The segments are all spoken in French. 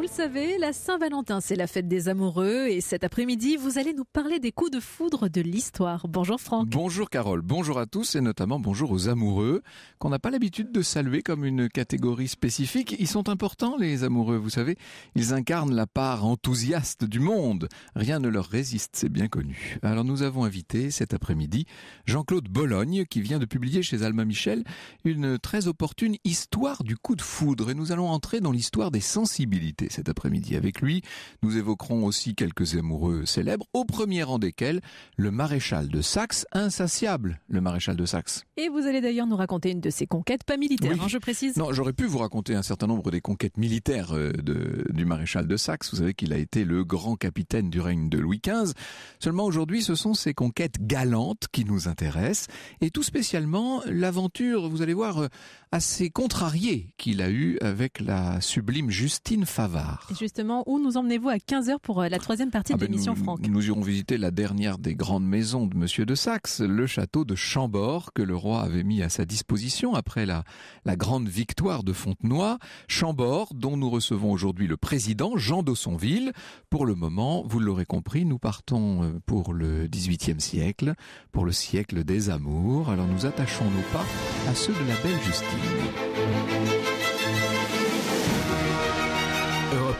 Vous le savez, la Saint-Valentin, c'est la fête des amoureux et cet après-midi, vous allez nous parler des coups de foudre de l'histoire. Bonjour Franck. Bonjour Carole, bonjour à tous et notamment bonjour aux amoureux qu'on n'a pas l'habitude de saluer comme une catégorie spécifique. Ils sont importants les amoureux, vous savez, ils incarnent la part enthousiaste du monde. Rien ne leur résiste, c'est bien connu. Alors nous avons invité cet après-midi Jean-Claude Bologne qui vient de publier chez Alma Michel une très opportune histoire du coup de foudre et nous allons entrer dans l'histoire des sensibilités cet après-midi avec lui. Nous évoquerons aussi quelques amoureux célèbres, au premier rang desquels le maréchal de Saxe, insatiable, le maréchal de Saxe. Et vous allez d'ailleurs nous raconter une de ses conquêtes, pas militaires, hein, je précise. Non, j'aurais pu vous raconter un certain nombre des conquêtes militaires euh, de, du maréchal de Saxe. Vous savez qu'il a été le grand capitaine du règne de Louis XV. Seulement aujourd'hui, ce sont ces conquêtes galantes qui nous intéressent, et tout spécialement l'aventure, vous allez voir, euh, assez contrariée qu'il a eue avec la sublime Justine Favard justement, où nous emmenez-vous à 15h pour euh, la troisième partie ah de ben, l'émission Franck Nous irons visiter la dernière des grandes maisons de Monsieur de Saxe, le château de Chambord que le roi avait mis à sa disposition après la, la grande victoire de Fontenoy. Chambord, dont nous recevons aujourd'hui le président Jean d'Ossonville. Pour le moment, vous l'aurez compris, nous partons euh, pour le XVIIIe siècle, pour le siècle des amours. Alors nous attachons nos pas à ceux de la belle Justine.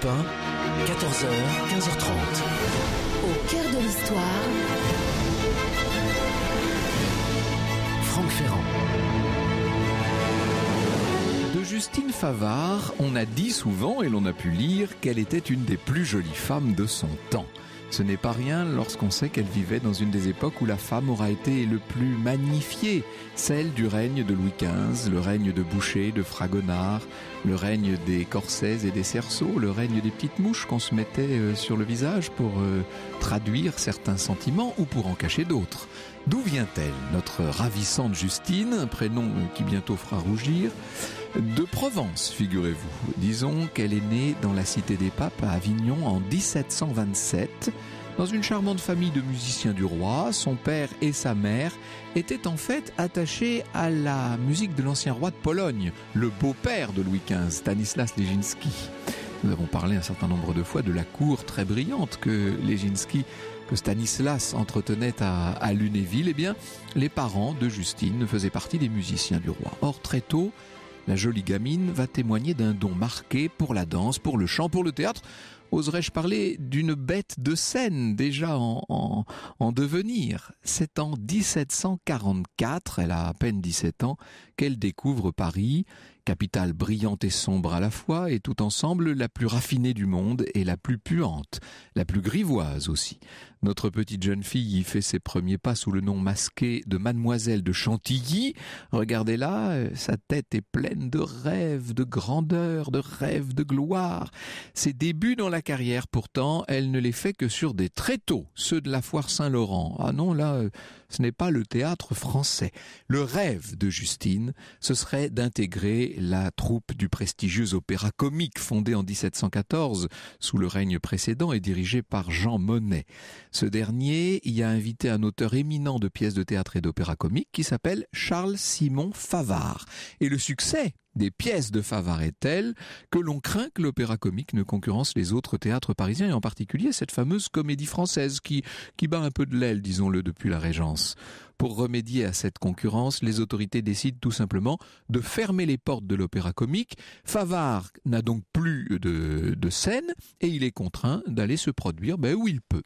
14h, 15h30. Au cœur de l'histoire, Franck Ferrand. De Justine Favard, on a dit souvent et l'on a pu lire qu'elle était une des plus jolies femmes de son temps. Ce n'est pas rien lorsqu'on sait qu'elle vivait dans une des époques où la femme aura été le plus magnifiée, celle du règne de Louis XV, le règne de Boucher, de Fragonard, le règne des corsets et des cerceaux, le règne des petites mouches qu'on se mettait euh, sur le visage pour euh, traduire certains sentiments ou pour en cacher d'autres. D'où vient-elle, notre ravissante Justine, un prénom euh, qui bientôt fera rougir De Provence, figurez-vous. Disons qu'elle est née dans la Cité des Papes à Avignon en 1727 dans une charmante famille de musiciens du roi, son père et sa mère étaient en fait attachés à la musique de l'ancien roi de Pologne, le beau-père de Louis XV, Stanislas Lejinski. Nous avons parlé un certain nombre de fois de la cour très brillante que Leszinski, que Stanislas entretenait à, à Lunéville, eh bien, les parents de Justine faisaient partie des musiciens du roi. Or, très tôt, la jolie gamine va témoigner d'un don marqué pour la danse, pour le chant, pour le théâtre, oserais-je parler, d'une bête de scène déjà en, en, en devenir. C'est en 1744, elle a à peine 17 ans, qu'elle découvre Paris, capitale brillante et sombre à la fois, et tout ensemble la plus raffinée du monde et la plus puante, la plus grivoise aussi. Notre petite jeune fille y fait ses premiers pas sous le nom masqué de Mademoiselle de Chantilly. Regardez-la, euh, sa tête est pleine de rêves, de grandeur, de rêves, de gloire. Ses débuts dans la carrière, pourtant, elle ne les fait que sur des tréteaux, ceux de la foire Saint-Laurent. Ah non, là, euh, ce n'est pas le théâtre français. Le rêve de Justine, ce serait d'intégrer la troupe du prestigieux opéra comique fondé en 1714 sous le règne précédent et dirigé par Jean Monnet. Ce dernier y a invité un auteur éminent de pièces de théâtre et d'opéra comique qui s'appelle Charles Simon Favard. Et le succès des pièces de Favard est tel que l'on craint que l'opéra comique ne concurrence les autres théâtres parisiens et en particulier cette fameuse comédie française qui, bat un peu de l'aile, disons-le, depuis la Régence. Pour remédier à cette concurrence, les autorités décident tout simplement de fermer les portes de l'opéra comique. Favard n'a donc plus de, scène et il est contraint d'aller se produire ben, où il peut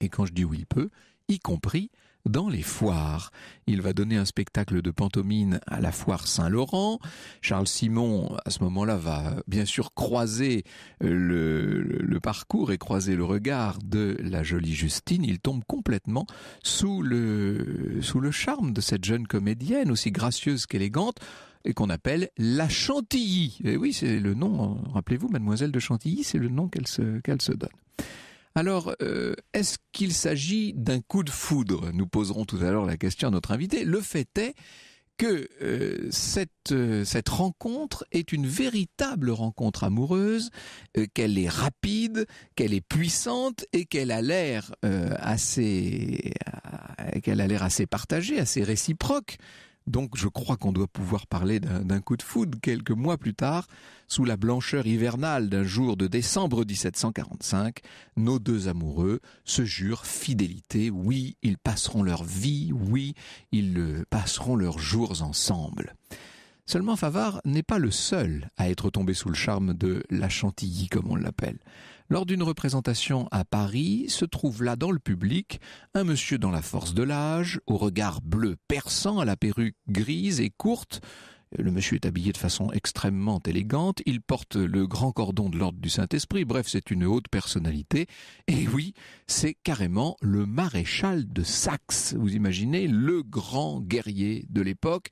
et quand je dis où il peut, y compris dans les foires. Il va donner un spectacle de pantomime à la foire Saint-Laurent. Charles Simon, à ce moment-là, va bien sûr croiser euh, le, parcours et croiser le regard de la jolie Justine. Il tombe complètement sous le, sous le charme de cette jeune comédienne, aussi gracieuse qu'élégante et qu'on appelle la Chantilly. Et oui, c'est le nom, rappelez-vous, mademoiselle de Chantilly, c'est le nom qu'elle se, qu'elle se donne. Alors, euh, est-ce qu'il s'agit d'un coup de foudre Nous poserons tout à l'heure la question à notre invité. Le fait est que euh, euh, cette, rencontre est une véritable rencontre amoureuse, qu'elle est rapide, qu'elle est puissante et qu'elle a l'air assez qu'elle a l'air assez partagée, assez réciproque. Donc je crois qu'on doit pouvoir parler d'un coup de foudre quelques mois plus tard, sous la blancheur hivernale d'un jour de décembre 1745, nos deux amoureux se jurent fidélité, oui, ils passeront leur vie, oui, ils euh, passeront leurs jours ensemble. Seulement Favard n'est pas le seul à être tombé sous le charme de la chantilly comme on l'appelle. Lors d'une représentation à Paris, se trouve là dans le public un monsieur dans la force de l'âge, au regard bleu perçant, à la perruque grise et courte, le monsieur est habillé de façon extrêmement élégante, il porte le grand cordon de l'ordre du Saint-Esprit, bref, c'est une haute personnalité. Et oui, c'est carrément le maréchal de Saxe, vous imaginez, le grand guerrier de l'époque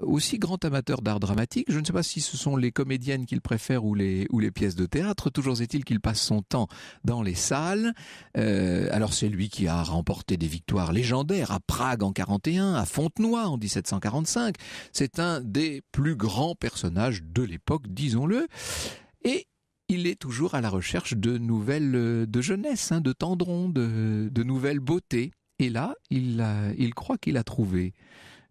aussi grand amateur d'art dramatique. Je ne sais pas si ce sont les comédiennes qu'il préfère ou les, pièces de théâtre. Toujours est-il qu'il passe son temps dans les salles. Euh, alors c'est lui qui a remporté des victoires légendaires à Prague en 41, à Fontenoy en 1745. C'est un des plus grands personnages de l'époque, disons-le. Et il est toujours à la recherche de nouvelles, euh, de jeunesse, hein, de tendrons, de, nouvelles beautés. Et là, il croit qu'il a trouvé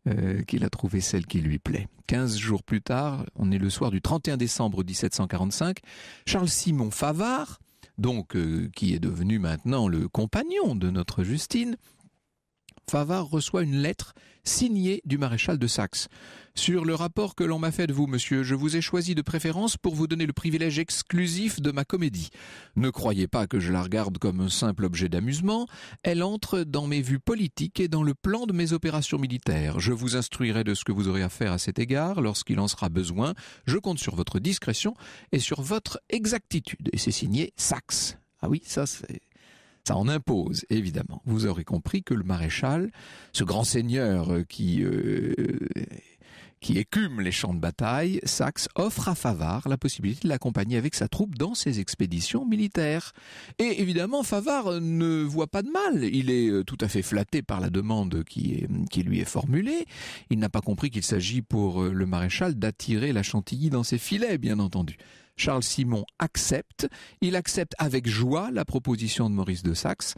euh, qu'il a trouvé celle qui lui plaît. Quinze jours plus tard, on est le soir du 31 décembre 1745, Charles Simon Favard, donc euh, qui est devenu maintenant le compagnon de notre Justine, Favard reçoit une lettre signée du maréchal de Saxe. Sur le rapport que l'on m'a fait de vous, monsieur, je vous ai choisi de préférence pour vous donner le privilège exclusif de ma comédie. Ne croyez pas que je la regarde comme un simple objet d'amusement, elle entre dans mes vues politiques et dans le plan de mes opérations militaires. Je vous instruirai de ce que vous aurez à faire à cet égard lorsqu'il en sera besoin. Je compte sur votre discrétion et sur votre exactitude. Et c'est signé Saxe. Ah oui, ça c'est ça en impose, évidemment. Vous aurez compris que le maréchal, ce grand seigneur euh, qui, euh, qui écume les champs de bataille, Saxe offre à Favard la possibilité de l'accompagner avec sa troupe dans ses expéditions militaires. Et évidemment, Favard ne voit pas de mal. Il est euh, tout à fait flatté par la demande qui, qui lui est formulée. Il n'a pas compris qu'il s'agit pour le maréchal d'attirer la chantilly dans ses filets, bien entendu. Charles Simon accepte. Il accepte avec joie la proposition de Maurice de Saxe.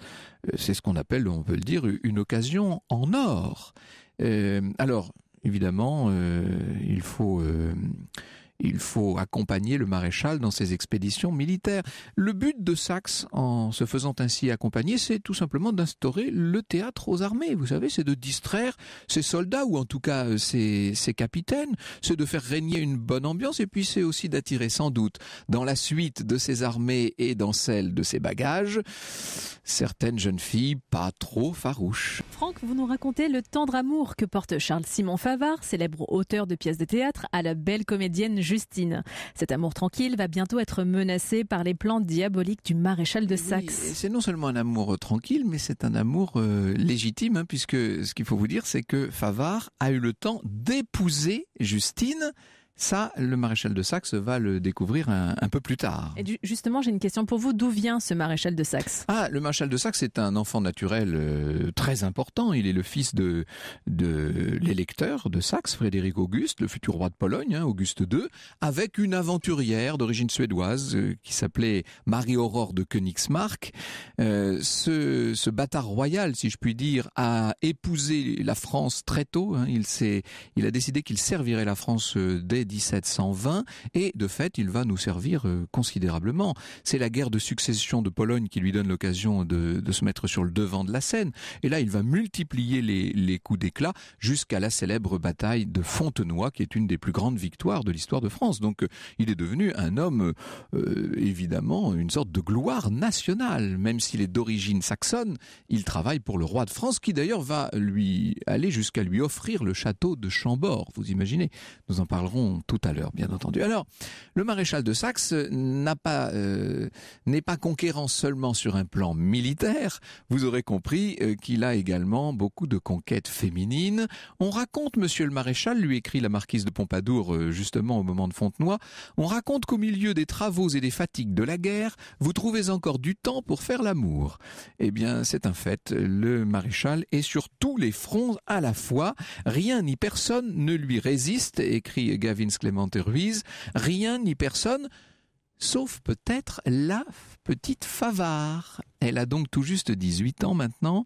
Euh, c'est ce qu'on appelle, on peut le dire, une occasion en or. Euh, alors, évidemment, euh, il faut il faut accompagner le maréchal dans ses expéditions militaires. Le but de Saxe, en se faisant ainsi accompagner, c'est tout simplement d'instaurer le théâtre aux armées. Vous savez, c'est de distraire ses soldats, ou en tout cas euh, ses, capitaines, c'est de faire régner une bonne ambiance, et puis c'est aussi d'attirer sans doute dans la suite de ses armées et dans celle de ses bagages, certaines jeunes filles pas trop farouches. Franck, vous nous racontez le tendre amour que porte Charles Simon Favard, célèbre auteur de pièces de théâtre, à la belle comédienne Justine. Cet amour tranquille va bientôt être menacé par les plans diaboliques du maréchal de eh Saxe. c'est non seulement un amour euh, tranquille, mais c'est un amour euh, légitime, hein, puisque ce qu'il faut vous dire, c'est que Favard a eu le temps d'épouser Justine ça, le maréchal de Saxe va le découvrir un, peu plus tard. Et justement, j'ai une question pour vous. D'où vient ce maréchal de Saxe Ah, le maréchal de Saxe est un enfant naturel euh, très important. Il est le fils de, l'électeur de Saxe, Frédéric Auguste, le futur roi de Pologne, hein, Auguste II, avec une aventurière d'origine suédoise euh, qui s'appelait Marie-Aurore de Königsmark. Euh, ce, bâtard royal, si je puis dire, a épousé la France très tôt. Hein. Il, il a décidé qu'il servirait la France dès 1720 et de fait il va nous servir euh, considérablement. C'est la guerre de succession de Pologne qui lui donne l'occasion de, se mettre sur le devant de la scène et là il va multiplier les, coups d'éclat jusqu'à la célèbre bataille de Fontenoy qui est une des plus grandes victoires de l'histoire de France. Donc euh, il est devenu un homme euh, évidemment une sorte de gloire nationale même s'il est d'origine saxonne, il travaille pour le roi de France qui d'ailleurs va lui aller jusqu'à lui offrir le château de Chambord. Vous imaginez, nous en parlerons tout à l'heure, bien entendu. Alors, le maréchal de Saxe euh, n'est pas conquérant seulement sur un plan militaire. Vous aurez compris euh, qu'il a également beaucoup de conquêtes féminines. On raconte, Monsieur le maréchal, lui écrit la marquise de Pompadour euh, justement au moment de Fontenoy, on raconte qu'au milieu des travaux et des fatigues de la guerre, vous trouvez encore du temps pour faire l'amour. Eh bien, c'est un fait. Le maréchal est sur tous les fronts à la fois. Rien ni personne ne lui résiste, écrit Gavin Ruiz, rien ni personne, sauf peut-être la petite Favard, elle a donc tout juste 18 ans maintenant.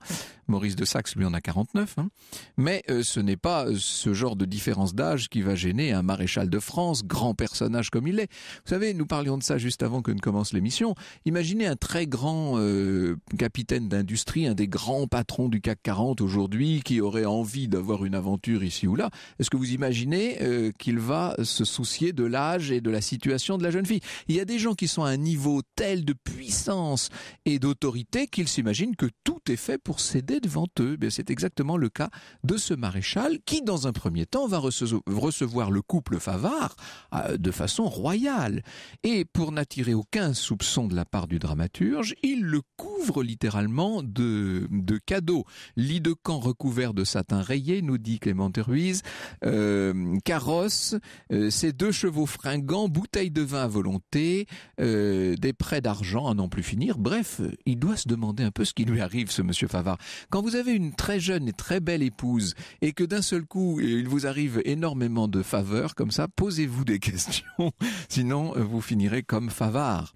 Maurice de Saxe, lui, en a 49. Hein. Mais euh, ce n'est pas euh, ce genre de différence d'âge qui va gêner un maréchal de France, grand personnage comme il est. Vous savez, nous parlions de ça juste avant que ne commence l'émission. Imaginez un très grand euh, capitaine d'industrie, un des grands patrons du CAC 40 aujourd'hui, qui aurait envie d'avoir une aventure ici ou là. Est-ce que vous imaginez qu'il va se soucier de l'âge et de la situation de la jeune fille Il y a des gens qui sont à un niveau tel de puissance et d'autorité qu'il s'imagine que tout est fait pour céder devant eux. Eh c'est exactement le cas de ce maréchal qui, dans un premier temps, va recevoir le couple Favard euh, de façon royale. Et pour n'attirer aucun soupçon de la part du dramaturge, il le couvre littéralement de, cadeaux. Lit de camp recouvert de satin rayé, nous dit Clément Ruiz, euh, carrosse, ces euh, ses deux chevaux fringants, bouteilles de vin à volonté, euh, des prêts d'argent à n'en plus finir. Bref, il il doit se demander un peu ce qui lui arrive, ce monsieur Favard. Quand vous avez une très jeune et très belle épouse et que d'un seul coup, il vous arrive énormément de faveurs comme ça, posez-vous des questions. Sinon, vous finirez comme Favard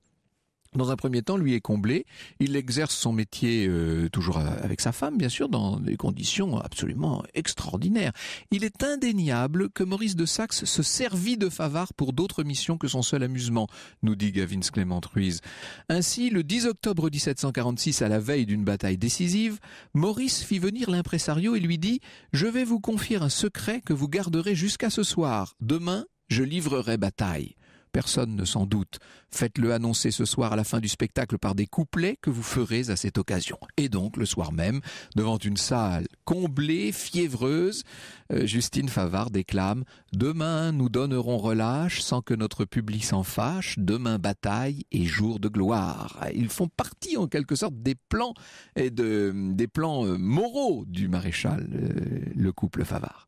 dans un premier temps, lui est comblé. Il exerce son métier euh, toujours avec sa femme, bien sûr, dans des conditions absolument extraordinaires. Il est indéniable que Maurice de Saxe se servit de Favard pour d'autres missions que son seul amusement, nous dit Gavin Clément Ruiz. Ainsi, le 10 octobre 1746, à la veille d'une bataille décisive, Maurice fit venir l'impressario et lui dit « Je vais vous confier un secret que vous garderez jusqu'à ce soir. Demain, je livrerai bataille. » Personne ne s'en doute. Faites-le annoncer ce soir à la fin du spectacle par des couplets que vous ferez à cette occasion. Et donc, le soir même, devant une salle comblée, fiévreuse, euh, Justine Favard déclame Demain, nous donnerons relâche sans que notre public s'en fâche. Demain, bataille et jour de gloire. Ils font partie, en quelque sorte, des plans et de, des plans euh, moraux du maréchal, euh, le couple Favard.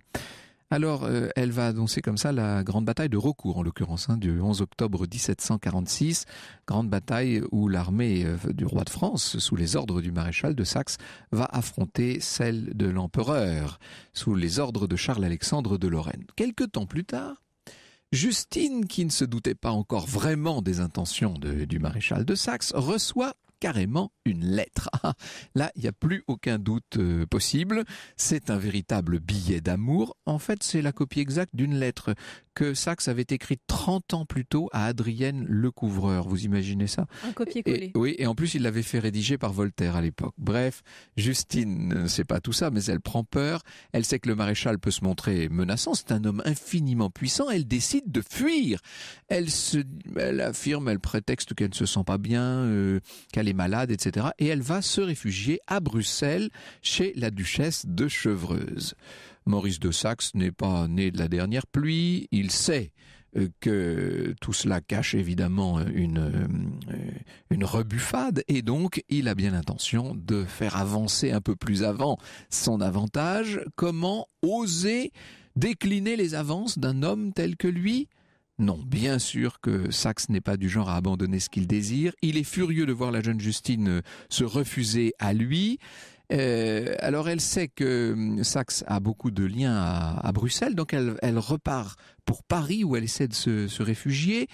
Alors, euh, elle va annoncer comme ça la grande bataille de recours, en l'occurrence, hein, du 11 octobre 1746, grande bataille où l'armée euh, du roi de France, sous les ordres du maréchal de Saxe, va affronter celle de l'empereur, sous les ordres de Charles-Alexandre de Lorraine. Quelque temps plus tard, Justine, qui ne se doutait pas encore vraiment des intentions du maréchal de Saxe, reçoit carrément une lettre. Ah, ah. là, il n'y a plus aucun doute euh, possible. C'est un véritable billet d'amour. En fait, c'est la copie exacte d'une lettre que Saxe avait écrit 30 ans plus tôt à Adrienne Lecouvreur. Vous imaginez ça Un copier-coller. Oui, et en plus, il l'avait fait rédiger par Voltaire à l'époque. Bref, Justine ne sait pas tout ça, mais elle prend peur. Elle sait que le maréchal peut se montrer menaçant. C'est un homme infiniment puissant. Elle décide de fuir. Elle, se, affirme, elle prétexte qu'elle ne se sent pas bien, euh, qu'elle est malade, etc. Et elle va se réfugier à Bruxelles chez la duchesse de Chevreuse. Maurice de Saxe n'est pas né de la dernière pluie, il sait euh, que tout cela cache évidemment une, euh, une rebuffade et donc il a bien l'intention de faire avancer un peu plus avant son avantage. Comment oser décliner les avances d'un homme tel que lui non, bien sûr que Saxe n'est pas du genre à abandonner ce qu'il désire. Il est furieux de voir la jeune Justine se refuser à lui. Euh, alors elle sait que hum, Saxe a beaucoup de liens à, Bruxelles, donc elle, repart pour Paris où elle essaie de se, se réfugier.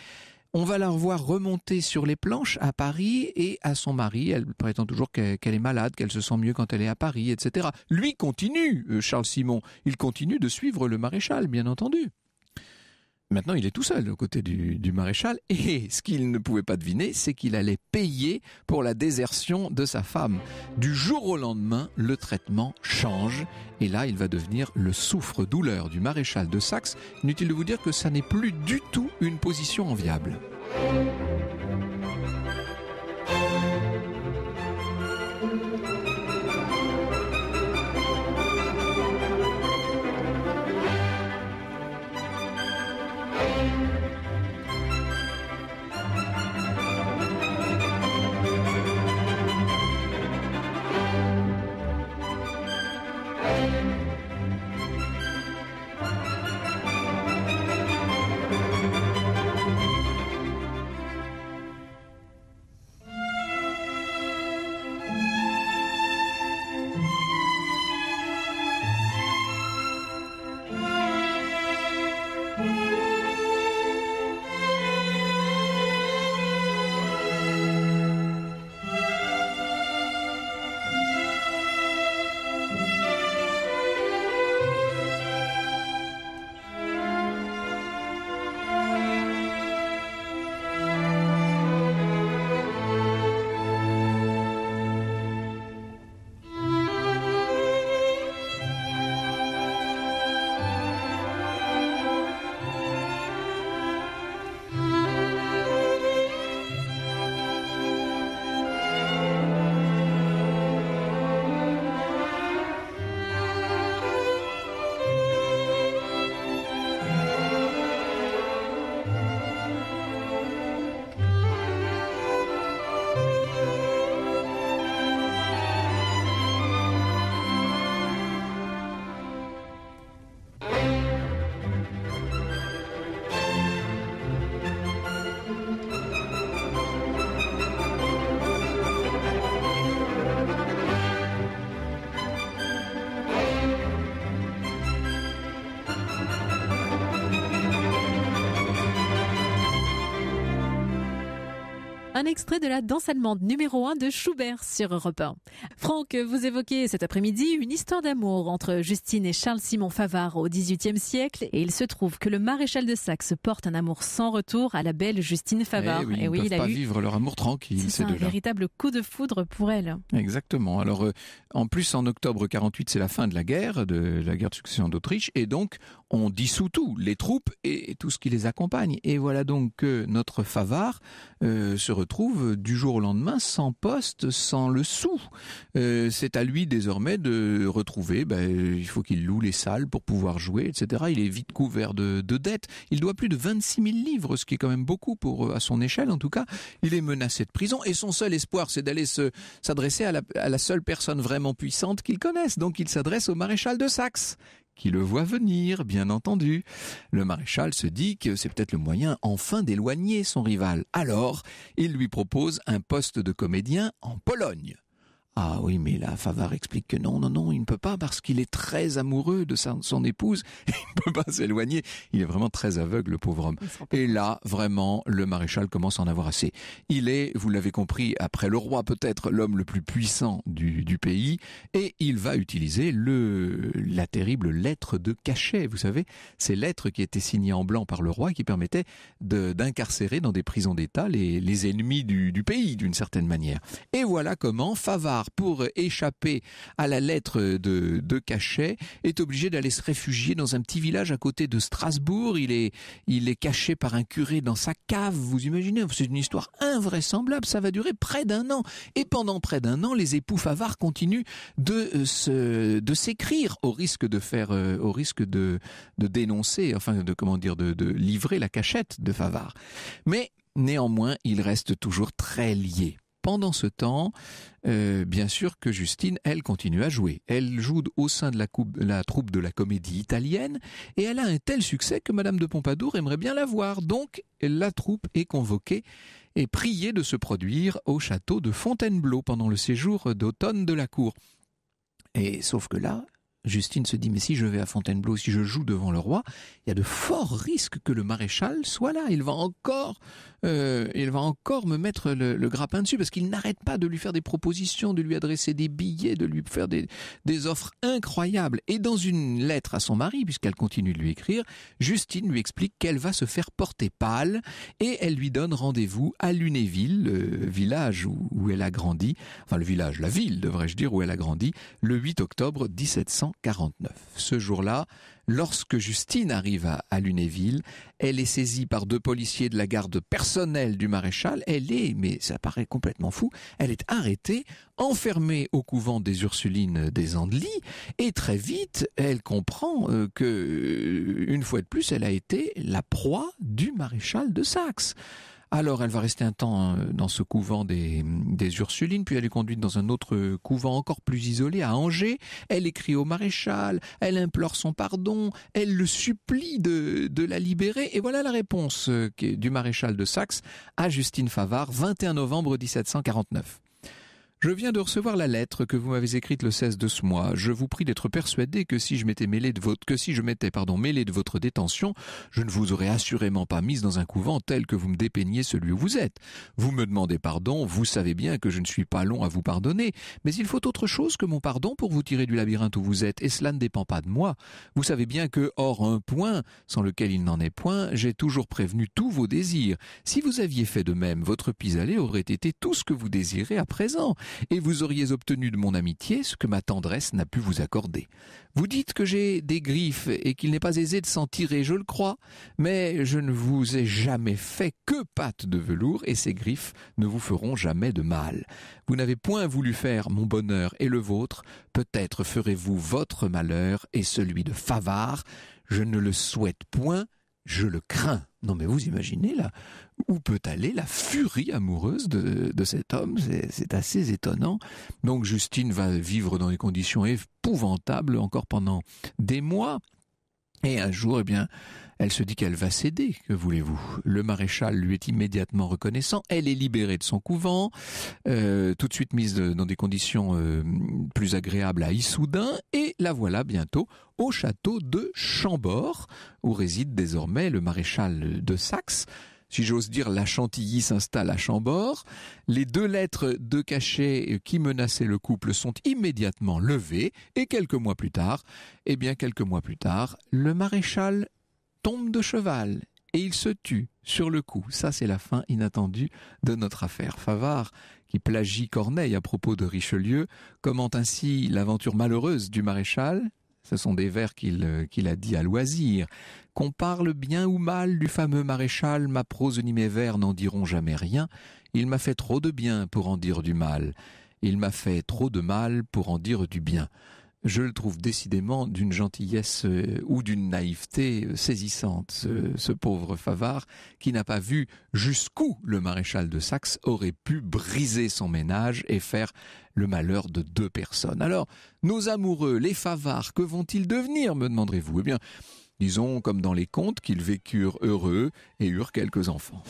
On va la revoir remonter sur les planches à Paris et à son mari. Elle prétend toujours qu'elle est malade, qu'elle se sent mieux quand elle est à Paris, etc. Lui continue, euh, Charles Simon. Il continue de suivre le maréchal, bien entendu. Maintenant, il est tout seul aux côtés du, maréchal et ce qu'il ne pouvait pas deviner, c'est qu'il allait payer pour la désertion de sa femme. Du jour au lendemain, le traitement change et là, il va devenir le souffre-douleur du maréchal de Saxe. Inutile de vous dire que ça n'est plus du tout une position enviable. Un extrait de la danse allemande numéro 1 de Schubert sur Europe 1. Franck, vous évoquez cet après-midi une histoire d'amour entre Justine et Charles-Simon Favard au XVIIIe siècle et il se trouve que le maréchal de Saxe porte un amour sans retour à la belle Justine Favard. Et eh oui, et eh ils oui, ne peuvent il pas vivre leur amour tranquille. C'est un véritable coup de foudre pour elle. Exactement. Alors, euh, en plus, en octobre 48, c'est la fin de la guerre, de la guerre de succession d'Autriche, et donc on dissout tout, les troupes et, tout ce qui les accompagne. Et voilà donc que notre Favard euh, se retrouve du jour au lendemain sans poste, sans le sou. Euh, c'est à lui désormais de retrouver, ben, il faut qu'il loue les salles pour pouvoir jouer, etc. Il est vite couvert de, dettes. Il doit plus de 26 000 livres, ce qui est quand même beaucoup pour, euh, à son échelle en tout cas. Il est menacé de prison et son seul espoir, c'est d'aller s'adresser à la, à la seule personne vraiment puissante qu'il connaisse. Donc il s'adresse au maréchal de Saxe, qui le voit venir, bien entendu. Le maréchal se dit que c'est peut-être le moyen enfin d'éloigner son rival. Alors, il lui propose un poste de comédien en Pologne. Ah oui, mais là, Favard explique que non, non, non, il ne peut pas parce qu'il est très amoureux de son épouse. Il ne peut pas s'éloigner. Il est vraiment très aveugle, le pauvre homme. Et là, vraiment, le maréchal commence à en avoir assez. Il est, vous l'avez compris, après le roi peut-être l'homme le plus puissant du, pays, et il va utiliser le, la terrible lettre de cachet. Vous savez, ces lettres qui étaient signées en blanc par le roi, qui permettaient d'incarcérer dans des prisons d'État les, ennemis du, du pays, d'une certaine manière. Et voilà comment Favard pour échapper à la lettre de, de Cachet, est obligé d'aller se réfugier dans un petit village à côté de Strasbourg. Il est, il est caché par un curé dans sa cave, vous imaginez C'est une histoire invraisemblable, ça va durer près d'un an. Et pendant près d'un an, les époux Favard continuent de euh, se, de s'écrire au risque de faire, euh, au risque de, dénoncer, enfin de comment dire, de, de livrer la cachette de Favard. Mais néanmoins, ils restent toujours très liés pendant ce temps, euh, bien sûr que Justine, elle, continue à jouer. Elle joue au sein de la, la troupe de la comédie italienne et elle a un tel succès que Madame de Pompadour aimerait bien la voir. Donc, la troupe est convoquée et priée de se produire au château de Fontainebleau pendant le séjour d'automne de la cour. Et sauf que là, Justine se dit, mais si je vais à Fontainebleau, si je joue devant le roi, il y a de forts risques que le maréchal soit là. Il va encore, euh, il va encore me mettre le, grappin dessus parce qu'il n'arrête pas de lui faire des propositions, de lui adresser des billets, de lui faire des, des offres incroyables. Et dans une lettre à son mari, puisqu'elle continue de lui écrire, Justine lui explique qu'elle va se faire porter pâle et elle lui donne rendez-vous à Lunéville, le village où, où elle a grandi, enfin le village, la ville devrais-je dire, où elle a grandi, le 8 octobre 1700. Ce jour-là, lorsque Justine arrive à, Lunéville, elle est saisie par deux policiers de la garde personnelle du maréchal. Elle est, mais ça paraît complètement fou, elle est arrêtée, enfermée au couvent des Ursulines des Andelys, et très vite, elle comprend euh, que, euh, une fois de plus, elle a été la proie du maréchal de Saxe. Alors elle va rester un temps hein, dans ce couvent des, Ursulines, puis elle est conduite dans un autre couvent encore plus isolé à Angers. Elle écrit au maréchal, elle implore son pardon, elle le supplie de, de la libérer. Et voilà la réponse euh, du maréchal de Saxe à Justine Favard, 21 novembre 1749. Je viens de recevoir la lettre que vous m'avez écrite le 16 de ce mois. Je vous prie d'être persuadé que si je m'étais mêlé de votre, que si je m'étais, pardon, mêlé de votre détention, je ne vous aurais assurément pas mise dans un couvent tel que vous me dépeignez celui où vous êtes. Vous me demandez pardon, vous savez bien que je ne suis pas long à vous pardonner, mais il faut autre chose que mon pardon pour vous tirer du labyrinthe où vous êtes, et cela ne dépend pas de moi. Vous savez bien que, hors un point, sans lequel il n'en est point, j'ai toujours prévenu tous vos désirs. Si vous aviez fait de même, votre pis-aller aurait été tout ce que vous désirez à présent et vous auriez obtenu de mon amitié ce que ma tendresse n'a pu vous accorder. Vous dites que j'ai des griffes et qu'il n'est pas aisé de s'en tirer, je le crois, mais je ne vous ai jamais fait que pattes de velours et ces griffes ne vous feront jamais de mal. Vous n'avez point voulu faire mon bonheur et le vôtre, peut-être ferez-vous votre malheur et celui de Favard, je ne le souhaite point, je le crains. Non mais vous imaginez là où peut aller la furie amoureuse de, cet homme, c'est assez étonnant. Donc Justine va vivre dans des conditions épouvantables encore pendant des mois. Et un jour, eh bien, elle se dit qu'elle va céder, que voulez-vous Le maréchal lui est immédiatement reconnaissant, elle est libérée de son couvent, euh, tout de suite mise dans des conditions euh, plus agréables à Issoudun, et la voilà bientôt au château de Chambord, où réside désormais le maréchal de Saxe. Si j'ose dire, la Chantilly s'installe à Chambord. Les deux lettres de cachet qui menaçaient le couple sont immédiatement levées. Et quelques mois plus tard, eh bien, quelques mois plus tard, le maréchal tombe de cheval et il se tue sur le coup. Ça, c'est la fin inattendue de notre affaire. Favard, qui plagie Corneille à propos de Richelieu, commente ainsi l'aventure malheureuse du maréchal. Ce sont des vers qu'il euh, a dit à loisir. Qu'on parle bien ou mal du fameux maréchal, ma prose ni mes vers n'en diront jamais rien. Il m'a fait trop de bien pour en dire du mal. Il m'a fait trop de mal pour en dire du bien je le trouve décidément d'une gentillesse euh, ou d'une naïveté euh, saisissante, ce, ce pauvre Favard, qui n'a pas vu jusqu'où le maréchal de Saxe aurait pu briser son ménage et faire le malheur de deux personnes. Alors, nos amoureux, les Favards, que vont-ils devenir, me demanderez-vous Eh bien, disons, comme dans les contes, qu'ils vécurent heureux et eurent quelques enfants.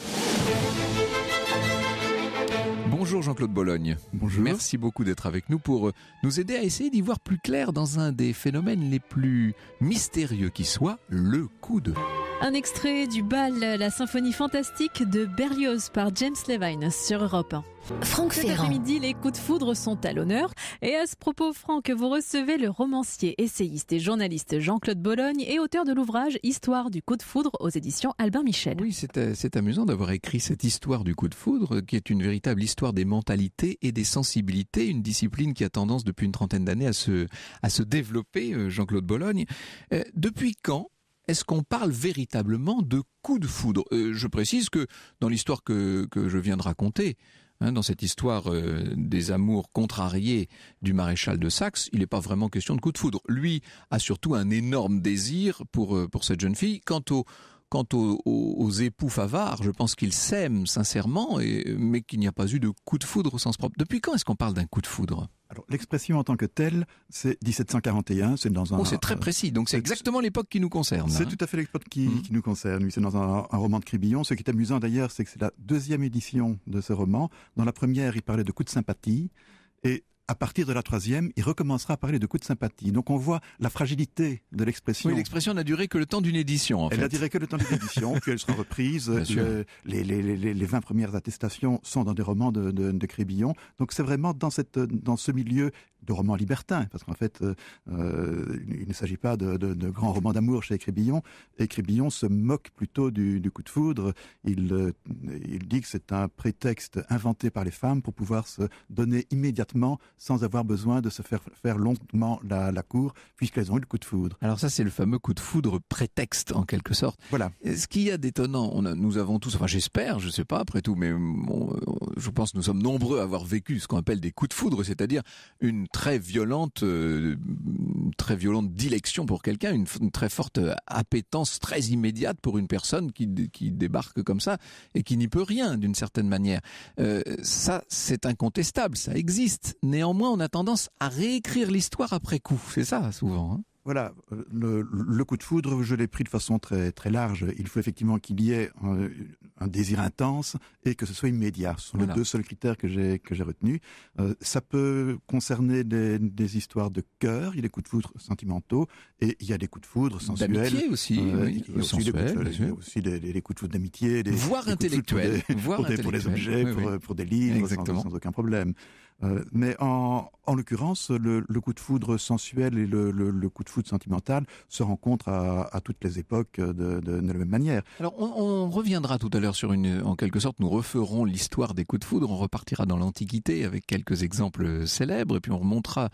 Bonjour Jean-Claude Bologne. Bonjour. Merci beaucoup d'être avec nous pour euh, nous aider à essayer d'y voir plus clair dans un des phénomènes les plus mystérieux qui soit, le coup de... Un extrait du bal La symphonie fantastique de Berlioz par James Levine sur Europe 1. Franck Cet après-midi, les coups de foudre sont à l'honneur. Et à ce propos, Franck, vous recevez le romancier, essayiste et journaliste Jean-Claude Bologne et auteur de l'ouvrage Histoire du coup de foudre aux éditions Albin Michel. Oui, c'est euh, amusant d'avoir écrit cette histoire du coup de foudre qui est une véritable histoire des mentalités et des sensibilités, une discipline qui a tendance depuis une trentaine d'années à se, à se développer, euh, Jean-Claude Bologne. Euh, depuis quand est-ce qu'on parle véritablement de coup de foudre euh, Je précise que dans l'histoire que, je viens de raconter, hein, dans cette histoire euh, des amours contrariés du maréchal de Saxe, il n'est pas vraiment question de coup de foudre. Lui a surtout un énorme désir pour, euh, pour cette jeune fille. Quant Quant aux, époux Favard, je pense qu'ils s'aiment sincèrement, mais qu'il n'y a pas eu de coup de foudre au sens propre. Depuis quand est-ce qu'on parle d'un coup de foudre L'expression en tant que telle, c'est 1741, c'est dans un... Oh, c'est très euh, précis, donc c'est exactement l'époque qui nous concerne. C'est hein. tout à fait l'époque qui, mhm. nous concerne, c'est dans un, roman de Cribillon. Ce qui est amusant d'ailleurs, c'est que c'est la deuxième édition de ce roman. Dans la première, il parlait de coups de sympathie, et à partir de la troisième, il recommencera à parler de coups de sympathie. Donc on voit la fragilité de l'expression. l'expression n'a duré que le temps d'une édition. elle n'a duré que le temps d'une édition, puis elle sera reprise. Euh, les, 20 premières attestations sont dans des romans de, Crébillon. Donc c'est vraiment dans ce milieu de romans libertins, parce qu'en fait, euh, euh, il ne s'agit pas de, grands romans d'amour chez Écribillon, Écribillon se moque plutôt du, coup de foudre. Il, euh, il dit que c'est un prétexte inventé par les femmes pour pouvoir se donner immédiatement sans avoir besoin de se faire faire longuement la, cour, puisqu'elles ont eu le coup de foudre. Alors ça, c'est le fameux coup de foudre prétexte, en quelque sorte. Voilà. Ce qu'il y a d'étonnant, on nous avons tous, enfin j'espère, je sais pas après tout, mais je pense que nous sommes nombreux à avoir vécu ce qu'on appelle des coups de foudre, c'est-à-dire une très violente, euh, très violente dilection pour quelqu'un, une, très forte appétence très immédiate pour une personne qui, qui débarque comme ça et qui n'y peut rien d'une certaine manière. Euh, ça, c'est incontestable, ça existe. Néanmoins, on a tendance à réécrire l'histoire après coup. C'est ça, souvent. Hein voilà, euh, le, coup de foudre, je l'ai pris de façon très très large. Il faut effectivement qu'il y ait un, désir intense et que ce soit immédiat. Ce sont les deux seuls critères que j'ai que retenus. Euh, ça peut concerner des, histoires de cœur. Il y a des coups de foudre sentimentaux et il y a des coups de foudre sensuels. aussi, aussi des coups de, foudre, d'amitié, des voire intellectuels, pour, pour, des, objets, Pour, des livres, sans, aucun problème. Euh, mais en, en l'occurrence, le, coup de foudre sensuel et le, le, le coup de foudre sentimental se rencontrent à, à toutes les époques de, de, de, la même manière. Alors, on, on reviendra tout à l'heure sur une, en quelque sorte, nous referons l'histoire des coups de foudre. On repartira dans l'Antiquité avec quelques exemples célèbres et puis on remontera,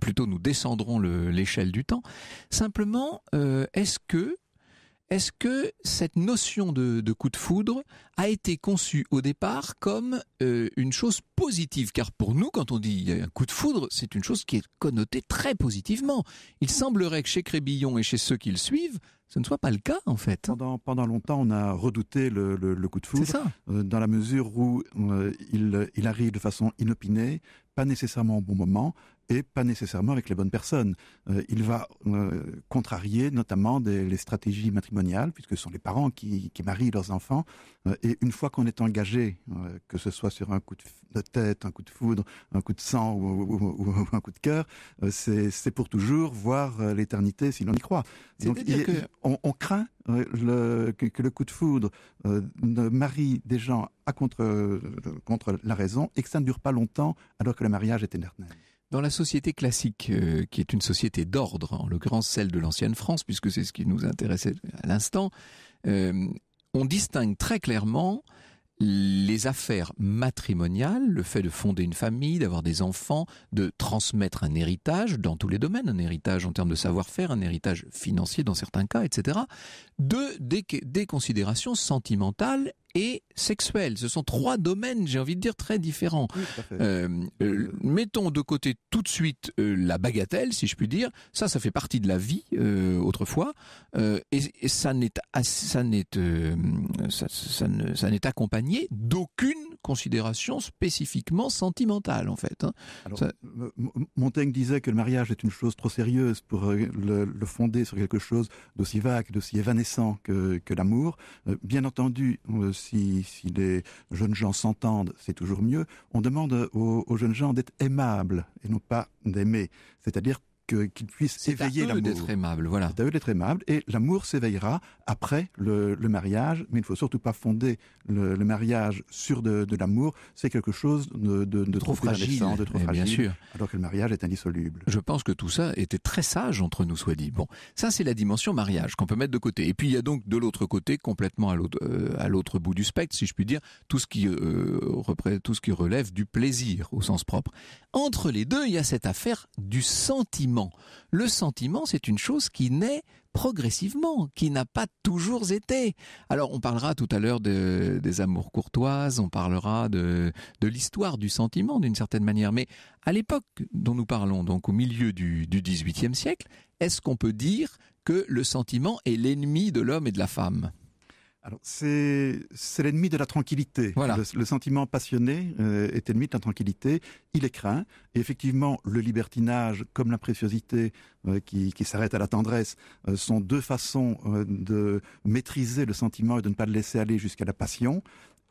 plutôt nous descendrons l'échelle du temps. Simplement, euh, est-ce que est-ce que cette notion de, coup de foudre a été conçue au départ comme euh, une chose positive Car pour nous, quand on dit un coup de foudre, c'est une chose qui est connotée très positivement. Il semblerait que chez Crébillon et chez ceux qui le suivent, ce ne soit pas le cas en fait. Pendant, longtemps, on a redouté le, coup de foudre, euh, dans la mesure où euh, il arrive de façon inopinée, pas nécessairement au bon moment, et pas nécessairement avec les bonnes personnes. Euh, il va euh, contrarier notamment des, les stratégies matrimoniales, puisque ce sont les parents qui, qui marient leurs enfants. Euh, et une fois qu'on est engagé, que ce soit sur un coup de, tête, un coup de foudre, un coup de sang ou, un coup de cœur, c'est pour toujours, voire l'éternité si l'on y croit. Donc on, craint le, que, le coup de foudre ne marie des gens à contre, contre la raison et que ça ne dure pas longtemps alors que le mariage est éternel. Dans la société classique, euh, qui est une société d'ordre, en l'occurrence celle de l'ancienne France, puisque c'est ce qui nous intéressait à l'instant, euh, on distingue très clairement les affaires matrimoniales, le fait de fonder une famille, d'avoir des enfants, de transmettre un héritage dans tous les domaines, un héritage en termes de savoir-faire, un héritage financier dans certains cas, etc., de des, des considérations sentimentales et sexuel. Ce sont trois domaines, j'ai envie de dire, très différents. Euh, euh, mettons de côté tout de suite euh, la bagatelle, si je puis dire. Ça, ça fait partie de la vie autrefois, et, ça n'est ça n'est ça n'est accompagné d'aucune considération spécifiquement sentimentale, en fait. Hein. Euh, Montaigne disait que le mariage est une chose trop sérieuse pour euh, le, fonder sur quelque chose d'aussi vague, d'aussi évanescent que, l'amour. Euh, bien entendu, si, les jeunes gens s'entendent, c'est toujours mieux. On demande aux, aux jeunes gens d'être aimables et non pas d'aimer. C'est-à-dire qu'il puisse éveiller l'amour. C'est à eux d'être aimable, voilà. C'est à d'être aimable et l'amour s'éveillera après le, mariage, mais il ne faut surtout pas fonder le, mariage sur de, l'amour. C'est quelque chose de, trop, fragile, de eh bien sûr. alors que le mariage est indissoluble. Je pense que tout ça était très sage entre nous, soit dit. Bon, ça c'est la dimension mariage qu'on peut mettre de côté. Et puis il y a donc de l'autre côté, complètement à l'autre euh, l'autre bout du spectre, si je puis dire, tout ce qui euh, tout ce qui relève du plaisir au sens propre. Entre les deux, il y a cette affaire du sentiment le sentiment, c'est une chose qui naît progressivement, qui n'a pas toujours été. Alors on parlera tout à l'heure des amours courtoises, on parlera de, l'histoire du sentiment d'une certaine manière, mais à l'époque dont nous parlons, donc au milieu du, du XVIIIe siècle, est-ce qu'on peut dire que le sentiment est l'ennemi de l'homme et de la femme c'est l'ennemi de la tranquillité. Le, sentiment passionné euh, est ennemi de la tranquillité. Il est craint. Et effectivement, le libertinage, comme la préciosité euh, qui, qui s'arrête à la tendresse, euh, sont deux façons de maîtriser le sentiment et de ne pas le laisser aller jusqu'à la passion.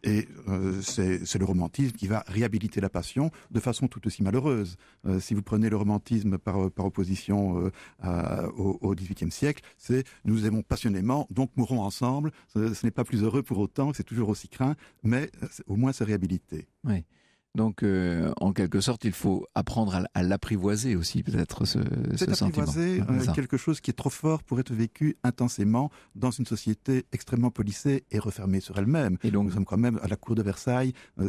Et euh, c'est le romantisme qui va réhabiliter la passion de façon tout aussi malheureuse. Euh, si vous prenez le romantisme par, opposition euh, au XVIIIe siècle, c'est nous aimons passionnément, donc mourrons ensemble. Ce, ce n'est pas plus heureux pour autant, c'est toujours aussi craint, mais au moins c'est réhabilité. Oui. Donc, euh, en quelque sorte, il faut apprendre à, l'apprivoiser aussi, peut-être, ce, ce sentiment. Euh, quelque chose qui est trop fort pour être vécu intensément dans une société extrêmement policée et refermée sur elle-même. Et donc, nous sommes quand même à la cour de Versailles, euh,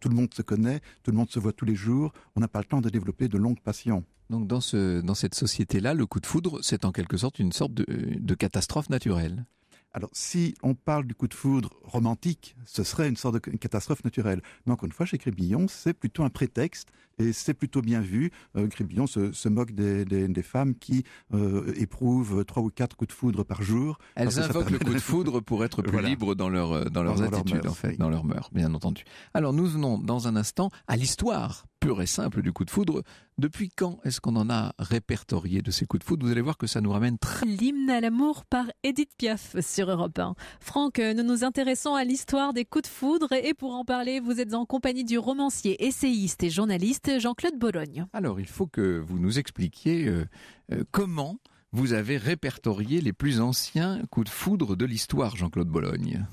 tout le monde se connaît, tout le monde se voit tous les jours, on n'a pas le temps de développer de longues passions. Donc, dans, cette société-là, le coup de foudre, c'est en quelque sorte une sorte de catastrophe naturelle. Alors, si on parle du coup de foudre romantique, ce serait une sorte de catastrophe naturelle. Mais encore une fois, chez Cribillon, c'est plutôt un prétexte et c'est plutôt bien vu. Cribillon euh, se, moque des, femmes qui euh, éprouvent trois ou quatre coups de foudre par jour. Elles invoquent le coup de foudre pour être plus libres dans, leur, euh, dans leurs attitudes, en fait, dans leurs mœurs, bien entendu. Alors, nous venons dans un instant à l'histoire pur et simple du coup de foudre. Depuis quand est-ce qu'on en a répertorié de ces coups de foudre Vous allez voir que ça nous ramène très... L'hymne à l'amour par Edith Piaf sur Europe 1. Franck, euh, nous nous intéressons à l'histoire des coups de foudre et pour en parler, vous êtes en compagnie du romancier, essayiste et journaliste Jean-Claude Bologne. Alors, il faut que vous nous expliquiez euh, euh, comment vous avez répertorié les plus anciens coups de foudre de l'histoire, Jean-Claude Bologne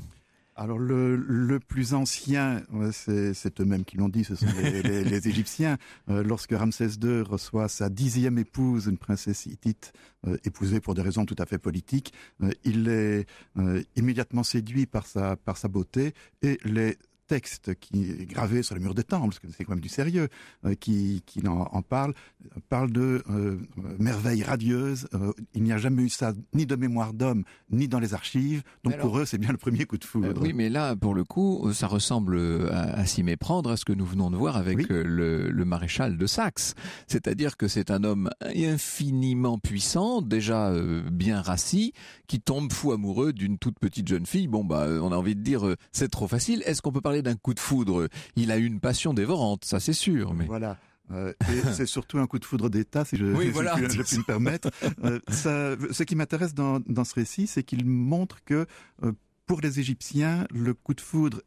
alors le, plus ancien, c'est eux-mêmes qui l'ont dit, ce sont les, Égyptiens. Euh, lorsque Ramsès II reçoit sa dixième épouse, une princesse hittite, euh, épousée pour des raisons tout à fait politiques, euh, il est immédiatement séduit par sa, par sa beauté et les texte qui est gravé sur le mur des temples, parce que c'est quand même du sérieux, euh, qui, qui en, parle, parle de euh, merveilles radieuses. Euh, il n'y a jamais eu ça, ni de mémoire d'homme, ni dans les archives. Donc pour eux, c'est bien le premier coup de foudre. oui, mais là, pour le coup, ça ressemble à, s'y méprendre à ce que nous venons de voir avec le, le, maréchal de Saxe. C'est-à-dire que c'est un homme infiniment puissant, déjà bien rassis, qui tombe fou amoureux d'une toute petite jeune fille. Bon, bah, on a envie de dire, c'est trop facile. Est-ce qu'on peut parler d'un coup de foudre. Il a eu une passion dévorante, ça c'est sûr. Mais... Voilà. Euh, c'est surtout un coup de foudre d'État, si je, puis me permettre. Euh, ce qui m'intéresse dans, ce récit, c'est qu'il montre que euh, pour les Égyptiens, le coup de foudre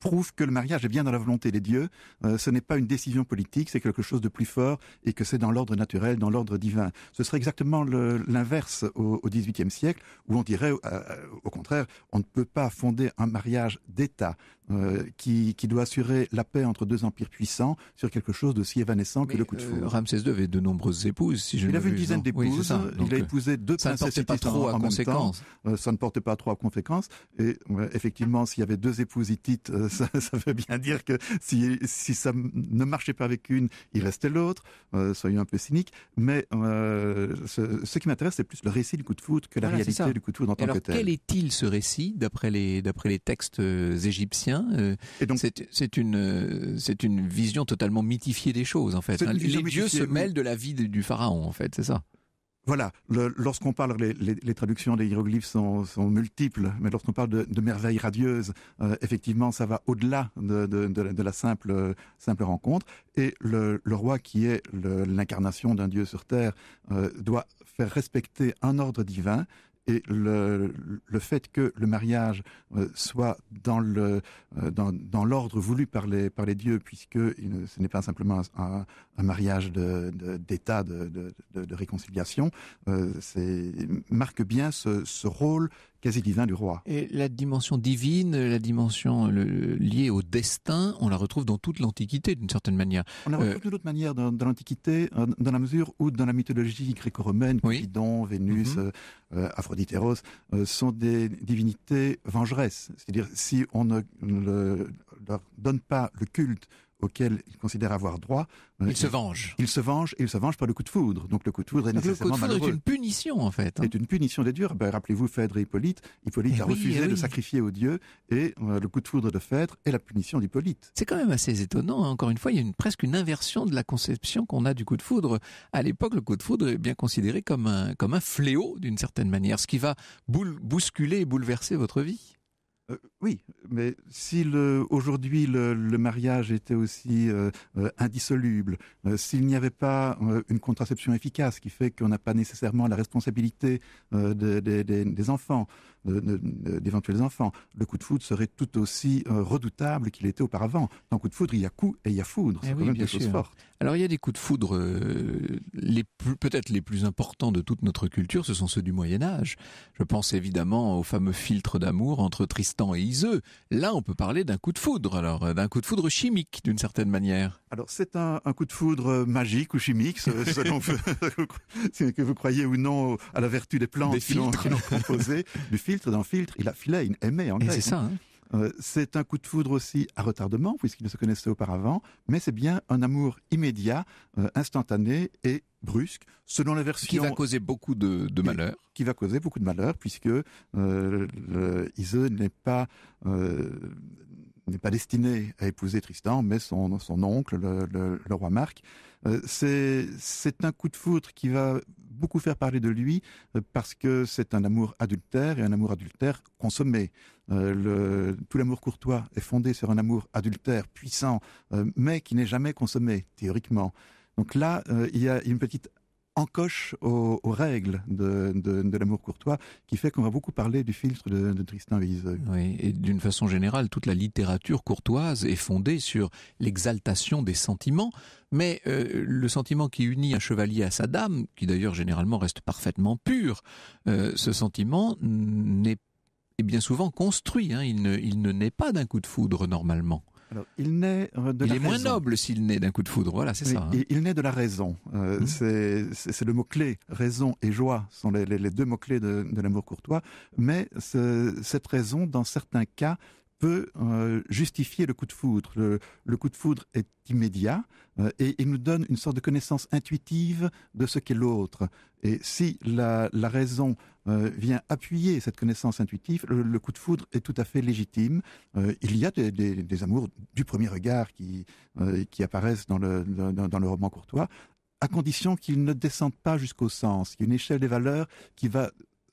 prouve que le mariage est bien dans la volonté des dieux. Euh, ce n'est pas une décision politique, c'est quelque chose de plus fort et que c'est dans l'ordre naturel, dans l'ordre divin. Ce serait exactement l'inverse au XVIIIe siècle, où on dirait, euh, euh, au contraire, on ne peut pas fonder un mariage d'État. Euh, qui, qui, doit assurer la paix entre deux empires puissants sur quelque chose d'aussi évanescent que le coup de euh, foudre. Ramsès II avait de nombreuses épouses, si je Il avait une dizaine d'épouses, il a euh, épousé deux ça princesses ne pas trop en conséquence. ça ne portait pas trop à conséquence. Et effectivement, s'il y avait deux épouses hittites, ça, ça, veut bien dire que si, ça ne marchait pas avec une, il restait l'autre. soyons un peu cyniques. Mais ce, qui m'intéresse, c'est plus le récit du coup de foudre que la réalité du coup de foudre en tant alors, que tel. Quel est-il ce récit d'après les, les textes égyptiens Hein, euh, c'est une, euh, c'est une vision totalement mythifiée des choses, en fait. Hein. Les dieux se mêlent de la vie du pharaon, en fait, c'est ça. Voilà, lorsqu'on parle, les, traductions des hiéroglyphes sont, sont multiples, mais lorsqu'on parle de, merveilles radieuses, euh, effectivement, ça va au-delà de, la simple, simple rencontre. Et le, roi, qui est l'incarnation d'un dieu sur terre, doit faire respecter un ordre divin et le, fait que le mariage euh, soit euh, dans l'ordre voulu par les dieux, puisque ce n'est pas simplement un, mariage d'état de réconciliation, euh, marque bien ce, ce rôle quasi divin du roi. Et la dimension divine, la dimension liée au destin, on la retrouve dans toute l'Antiquité d'une certaine manière. On la euh, retrouve d'une autre manière dans, l'Antiquité, euh, dans la mesure où dans la mythologie gréco-romaine, oui. Vénus, mhm. euh, Aphrodite, Eros, sont des divinités vengeresses. C'est-à-dire si on ne, ne leur donne pas le culte auquel il considère avoir droit. Euh, il se venge. Il se venge et il se venge par le coup de foudre. Donc le coup de foudre est nécessairement malheureux. Le coup de foudre est une punition en fait. Hein. C'est une punition des dieux. Ben, rappelez-vous Phèdre et Hippolyte. Hippolyte eh a refusé eh de sacrifier aux dieux et euh, le coup de foudre de Phèdre est la punition d'Hippolyte. C'est quand même assez étonnant. Hein. Encore une fois, il y a une, presque une inversion de la conception qu'on a du coup de foudre. À l'époque, le coup de foudre est bien considéré comme comme un fléau d'une certaine manière, ce qui va bousculer et bouleverser votre vie. Euh, oui, mais si aujourd'hui le, mariage était aussi euh, euh, indissoluble, s'il n'y avait pas une contraception efficace qui fait qu'on n'a pas nécessairement la responsabilité des, enfants, d'éventuels enfants. Le coup de foudre serait tout aussi euh, redoutable qu'il était auparavant. Dans coup de foudre, il y a coup et il y a foudre. Eh c'est quand même quelque chose de fort. Alors il y a des coups de foudre, euh, peut-être les plus importants de toute notre culture, ce sont ceux du Moyen Âge. Je pense évidemment au fameux filtre d'amour entre Tristan et Iseux. Là, on peut parler d'un coup de foudre, alors d'un coup de foudre chimique d'une certaine manière. Alors c'est un, coup de foudre euh, magique ou chimique, selon que, vous croyez ou non à la vertu des plantes des qui l'ont composé, du filtre dans filtre. Il a filé, il aimait en C'est ça. Hein. Hein. Euh, c'est un coup de foudre aussi à retardement, puisqu'ils ne se connaissaient auparavant, mais c'est bien un amour immédiat, euh, instantané et brusque, selon la version... Qui va causer beaucoup de, malheur. Qui, va causer beaucoup de malheur, puisque euh, n'est pas euh, n'est pas destiné à épouser Tristan, mais son, oncle, le, roi Marc. Euh, c'est un coup de foudre qui va beaucoup faire parler de lui euh, parce que c'est un amour adultère et un amour adultère consommé. Euh, tout l'amour courtois est fondé sur un amour adultère puissant, mais qui n'est jamais consommé, théoriquement. Donc là, il y a une petite encoche aux, aux règles de, l'amour courtois, qui fait qu'on va beaucoup parler du filtre de, Tristan Veilleux. Oui, et d'une façon générale, toute la littérature courtoise est fondée sur l'exaltation des sentiments, mais euh, le sentiment qui unit un chevalier à sa dame, qui d'ailleurs généralement reste parfaitement pur, euh, ce sentiment n'est bien souvent construit, hein. il ne, il ne naît pas d'un coup de foudre normalement il naît euh, de il est moins noble s'il naît d'un coup de foudre, voilà, c'est ça. Hein. Il, naît de la raison. Euh, mhm. C'est le mot-clé. Raison et joie sont les, deux mots-clés de, l'amour courtois. Mais cette raison, dans certains cas, peut euh, justifier le coup de foudre. Le, coup de foudre est immédiat euh, et il nous donne une sorte de connaissance intuitive de ce qu'est l'autre. Et si la, raison euh, vient appuyer cette connaissance intuitive, le, coup de foudre est tout à fait légitime. il y a des, amours du premier regard qui, qui apparaissent dans le, dans, le roman courtois, à condition qu'ils ne descendent pas jusqu'au sens, Il y a une échelle des valeurs qui va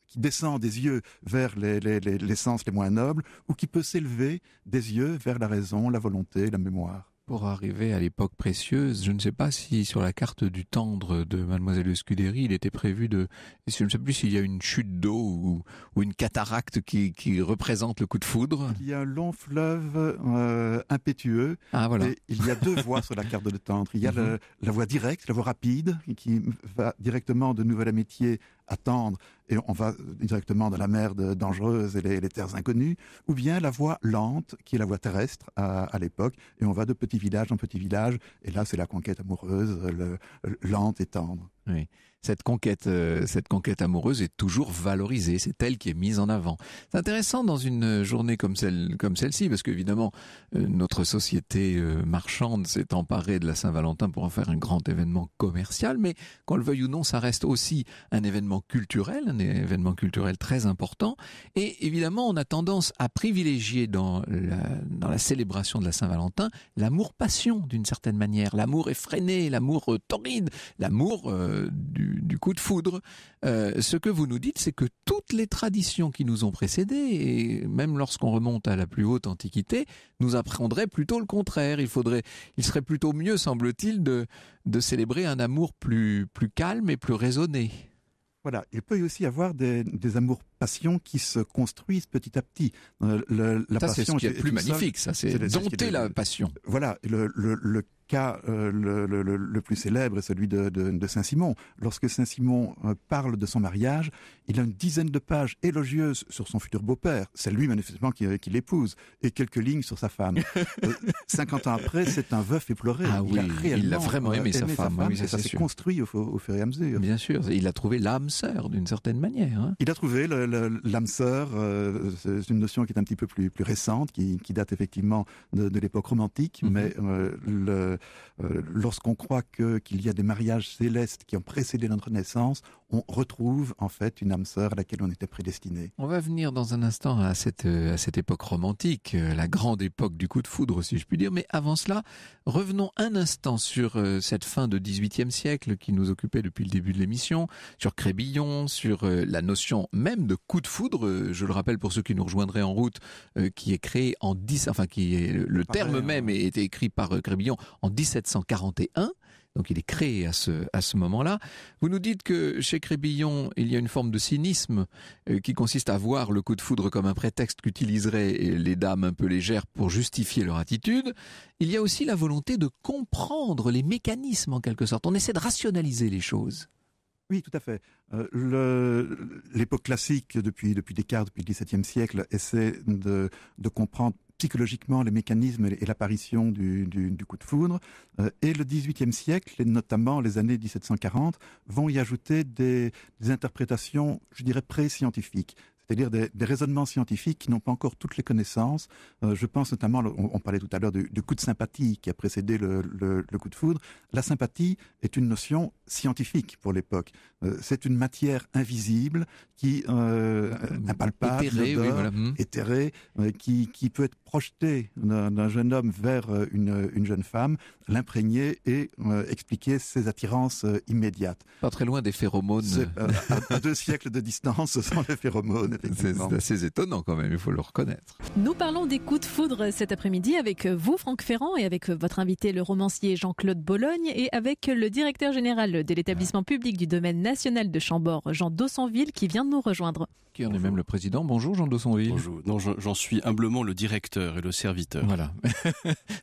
qui descend des yeux vers les, les, les, sens les moins nobles, ou qui peut s'élever des yeux vers la raison, la volonté, la mémoire. Pour arriver à l'époque précieuse, je ne sais pas si sur la carte du tendre de Mademoiselle de Scudéry, il était prévu de... Je ne sais plus s'il y a une chute d'eau ou, une cataracte qui, représente le coup de foudre. Il y a un long fleuve euh, impétueux. Ah, il y a deux voies sur la carte de tendre. Il y a mhm. la voie directe, la voie rapide, qui va directement de Nouvelle-Amitié attendre et on va directement dans la mer dangereuse et les, terres inconnues, ou bien la voie lente, qui est la voie terrestre à, l'époque, et on va de petit village en petit village, et là c'est la conquête amoureuse, lente et tendre. Oui cette conquête, euh, cette conquête amoureuse est toujours valorisée. C'est elle qui est mise en avant. C'est intéressant dans une journée comme celle comme celle-ci, parce qu'évidemment euh, notre société euh, marchande s'est emparée de la Saint-Valentin pour en faire un grand événement commercial. Mais qu'on le veuille ou non, ça reste aussi un événement culturel, un événement culturel très important. Et évidemment, on a tendance à privilégier dans dans la célébration de la Saint-Valentin l'amour passion d'une certaine manière, l'amour effréné, l'amour torride, l'amour du du, coup de foudre. Euh, ce que vous nous dites, c'est que toutes les traditions qui nous ont précédés, et même lorsqu'on remonte à la plus haute antiquité, nous apprendraient plutôt le contraire. Il faudrait, il serait plutôt mieux, semble-t-il, de, célébrer un amour plus, calme et plus raisonné. Voilà, il peut y avoir des amours passion qui se construisent petit à petit. Euh, la passion, c'est ce qui est, plus magnifique, ça, c'est dompter la passion. Voilà, le, le, cas euh, le, plus célèbre est celui de, Saint-Simon. Lorsque Saint-Simon euh, parle de son mariage, il a une dizaine de pages élogieuses sur son futur beau-père. C'est lui manifestement qui, l'épouse et quelques lignes sur sa femme. 50 ans après, c'est un veuf éploré. Ah il oui, a il vraiment aimé, sa, femme. ça s'est construit au, fur et à mesure. Bien sûr, il a trouvé l'âme sœur d'une certaine manière. Hein. Il a trouvé le, l'âme sœur, euh, c'est une notion qui est un petit peu plus, plus récente, qui, qui date effectivement de, l'époque romantique, mhm. mais euh, euh, lorsqu'on croit qu'il y a des mariages célestes qui ont précédé notre naissance, on retrouve en fait une âme sœur à laquelle on était prédestiné. On va venir dans un instant à cette, à cette époque romantique, la grande époque du coup de foudre si je puis dire, mais avant cela, revenons un instant sur cette fin de 18e siècle qui nous occupait depuis le début de l'émission, sur Crébillon, sur la notion même de Coup de foudre, euh, je le rappelle pour ceux qui nous rejoindraient en route, euh, qui est créé en 10, enfin qui est le terme même a été écrit par Crébillon euh, en 1741. Donc il est créé à ce moment-là. Vous nous dites que chez Crébillon, il y a une forme de cynisme qui consiste à voir le coup de foudre comme un prétexte qu'utiliseraient les dames un peu légères pour justifier leur attitude. Il y a aussi la volonté de comprendre les mécanismes en quelque sorte. On essaie de rationaliser les choses. Oui, tout à fait. Euh, l'époque classique, depuis, depuis Descartes, depuis le XVIIe siècle, essaie de, comprendre psychologiquement les mécanismes et l'apparition du, coup de foudre. Euh, et le XVIIIe siècle, et notamment les années 1740, vont y ajouter des interprétations, je dirais, pré-scientifiques c'est-à-dire des, raisonnements scientifiques qui n'ont pas encore toutes les connaissances. Euh, je pense notamment, on, parlait tout à l'heure du, coup de sympathie qui a précédé le, coup de foudre. La sympathie est une notion scientifique pour l'époque. Euh, c'est une matière invisible qui euh, impalpable, éthérée, oui, hmm. euh, qui, peut être projetée d'un jeune homme vers une, jeune femme, l'imprégner et expliquer ses attirances immédiates. Pas très loin des phéromones. à deux siècles de distance, ce sont les phéromones c'est assez étonnant quand même, il faut le reconnaître. Nous parlons des coups de foudre cet après-midi avec euh, vous, Franck Ferrand, et avec euh, votre invité, le romancier Jean-Claude Bologne, et avec euh, le directeur général de l'établissement public du domaine national de Chambord, Jean Dossonville, qui vient de nous rejoindre qui en est même le président. Bonjour Jean Sonville. Bonjour. j'en suis humblement le directeur et le serviteur. Voilà.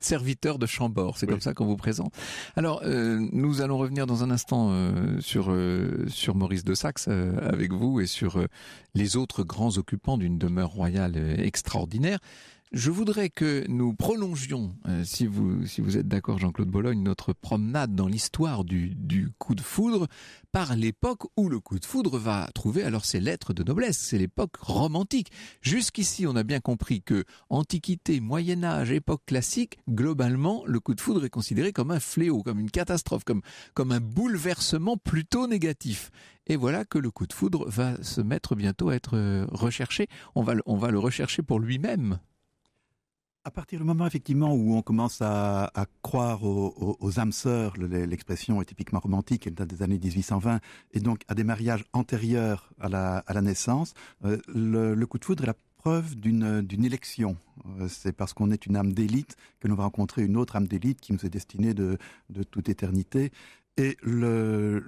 serviteur de Chambord, c'est comme ça qu'on vous présente. Alors, euh, nous allons revenir dans un instant euh, sur euh, sur Maurice de Saxe avec vous et sur les autres grands occupants d'une demeure royale extraordinaire. Je voudrais que nous prolongions, euh, si, vous, si vous êtes d'accord Jean-Claude Bologne, notre promenade dans l'histoire du, du coup de foudre par l'époque où le coup de foudre va trouver alors ses lettres de noblesse. C'est l'époque romantique. Jusqu'ici, on a bien compris que antiquité, Moyen Âge, époque classique, globalement, le coup de foudre est considéré comme un fléau, comme une catastrophe, comme, comme un bouleversement plutôt négatif. Et voilà que le coup de foudre va se mettre bientôt à être euh, recherché. on va le rechercher pour lui-même. À partir du moment effectivement où on commence à, croire aux, âmes sœurs, l'expression est typiquement romantique, elle date des années 1820, et donc à des mariages antérieurs à la, naissance, euh, le, coup de foudre est la preuve d'une élection. Euh, c'est parce qu'on est une âme d'élite que l'on va rencontrer une autre âme d'élite qui nous est destinée de, de toute éternité. Et le,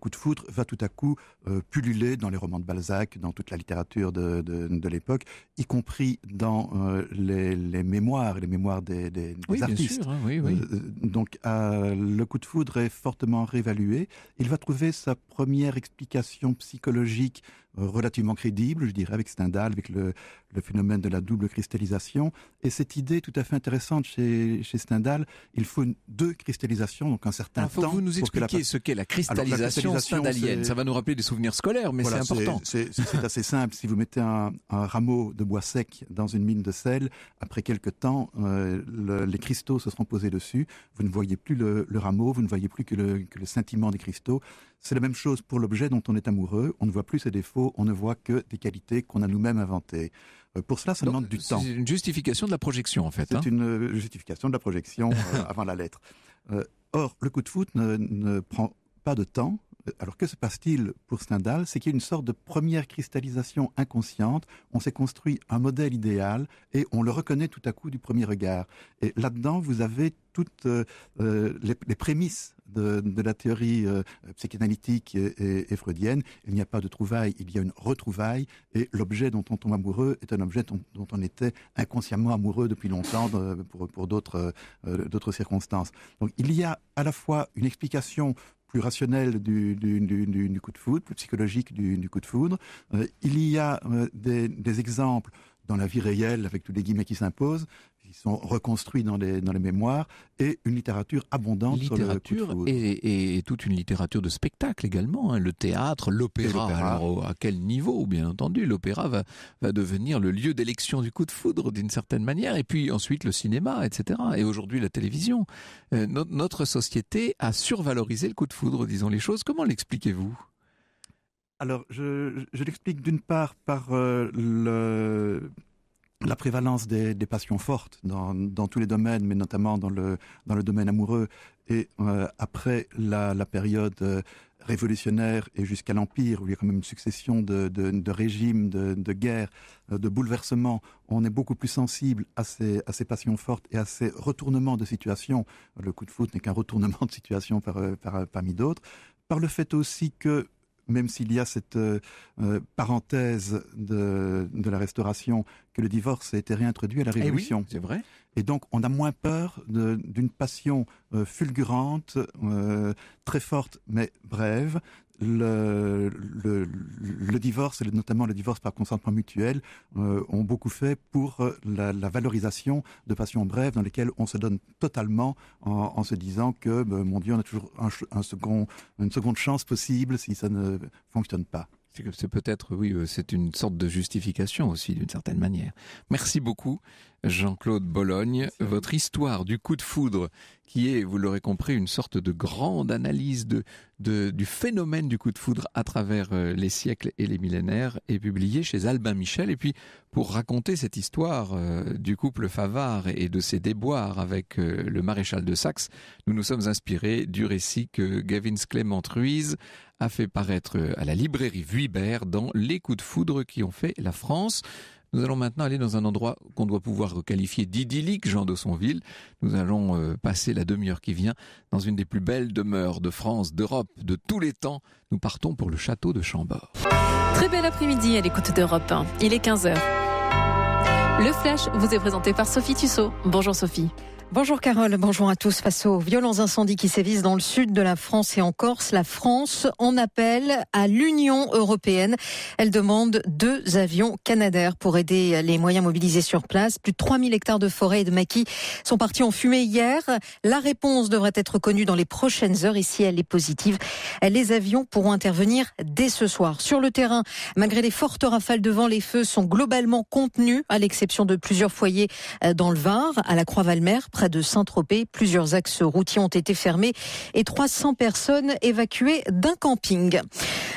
coup de foudre va tout à coup euh, pulluler dans les romans de Balzac, dans toute la littérature de, de, l'époque, y compris dans euh, les, les, mémoires, les mémoires des, des, oui, artistes. sûr, hein, oui, oui. Euh, donc le coup de foudre est fortement réévalué. Il va trouver sa première explication psychologique relativement crédible, je dirais, avec Stendhal, avec le, le, phénomène de la double cristallisation. Et cette idée tout à fait intéressante chez, chez Stendhal, il faut deux cristallisations, donc un certain temps nous expliquer ce qu'est la cristallisation, Alors, Ça va nous rappeler des souvenirs scolaires, mais c'est important. C'est assez simple. Si vous mettez un, rameau de bois sec dans une mine de sel, après quelques temps, euh, les cristaux se seront posés dessus. Vous ne voyez plus le, rameau, vous ne voyez plus que le, scintillement des cristaux. C'est la même chose pour l'objet dont on est amoureux. On ne voit plus ses défauts, on ne voit que des qualités qu'on a nous-mêmes inventées. Euh, pour cela, ça demande du temps. C'est une justification de la projection, en fait. C'est hein. une euh, justification de la projection avant la lettre. Or, le coup de foot ne, ne prend pas de temps, alors que se passe-t-il pour Stendhal C'est qu'il y a une sorte de première cristallisation inconsciente. On s'est construit un modèle idéal et on le reconnaît tout à coup du premier regard. Et là-dedans, vous avez toutes euh, euh, les, prémices de, la théorie euh, psychanalytique et, freudienne. Il n'y a pas de trouvaille, il y a une retrouvaille, et l'objet dont on tombe amoureux est un objet dont, on était inconsciemment amoureux depuis longtemps pour, d'autres circonstances. Donc il y a à la fois une explication plus rationnel du, coup de foudre, plus psychologique du, coup de foudre. Euh, il y a euh, des exemples dans la vie réelle, avec tous les guillemets qui s'imposent, qui sont reconstruits dans les, dans les mémoires, et une littérature abondante sur le et, et, toute une littérature de spectacle également, hein. le théâtre, l'opéra. à quel niveau, bien entendu, l'opéra va, va devenir le lieu d'élection du coup de foudre, d'une certaine manière, et puis ensuite le cinéma, etc. Et aujourd'hui, la télévision. Euh, notre société a survalorisé le coup de foudre, disons les choses. Comment l'expliquez-vous alors, je, l'explique d'une part par euh, le, la prévalence des, passions fortes dans, tous les domaines, mais notamment dans le, dans le domaine amoureux. Et euh, après la, période euh, révolutionnaire et jusqu'à l'Empire, où il y a quand même une succession de, de, régimes, de, de guerres, de bouleversements, on est beaucoup plus sensible à ces, à ces passions fortes et à ces retournements de situation. Le coup de foot n'est qu'un retournement de situation par, par, parmi d'autres. Par le fait aussi que même s'il y a cette euh, euh, parenthèse de, la restauration, que le divorce a été réintroduit à la eh Révolution. c'est vrai. Et donc, on a moins peur d'une passion euh, fulgurante, très forte, mais brève, le, divorce, et notamment le divorce par consentement mutuel, euh, ont beaucoup fait pour euh, la, valorisation de passions brèves dans lesquelles on se donne totalement en, se disant que, ben, mon Dieu, on a toujours une seconde chance possible si ça ne fonctionne pas. C'est peut-être, oui, euh, c'est une sorte de justification aussi, d'une certaine manière. Merci beaucoup. Jean-Claude Bologne, votre histoire du coup de foudre, qui est, vous l'aurez compris, une sorte de grande analyse du phénomène du coup de foudre à travers euh, les siècles et les millénaires, est publiée chez Albin Michel. Et puis, pour raconter cette histoire euh, du couple Favard et de ses déboires avec euh, le maréchal de Saxe, nous nous sommes inspirés du récit que Gavin Clément Ruiz a fait paraître à la librairie Vuibert dans Les coups de foudre qui ont fait la France. Nous allons maintenant aller dans un endroit qu'on doit pouvoir qualifier d'idyllique, Jean d'Ossonville. Nous allons euh, passer la demi-heure qui vient dans une des plus belles demeures de France, d'Europe, de tous les temps. Nous partons pour le château de Chambord. Très bel après-midi à l'écoute d'Europe Il est 15h. Le Flash vous est présenté par Sophie Tussaud. Bonjour Sophie. Bonjour Carole, bonjour à tous. Face aux violents incendies qui sévissent dans le sud de la France et en Corse, la France en appelle à l'Union européenne. Elle demande deux avions canadaires pour aider les moyens mobilisés sur place. Plus de 3000 hectares de forêt et de maquis sont partis en fumée hier. La réponse devrait être connue dans les prochaines heures et si elle est positive, les avions pourront intervenir dès ce soir. Sur le terrain, malgré les fortes rafales de vent, les feux sont globalement contenus, à l'exception de plusieurs foyers euh, dans le Var, à la Croix-Valmer, de Saint-Tropez. Plusieurs axes routiers ont été fermés et 300 personnes évacuées d'un camping.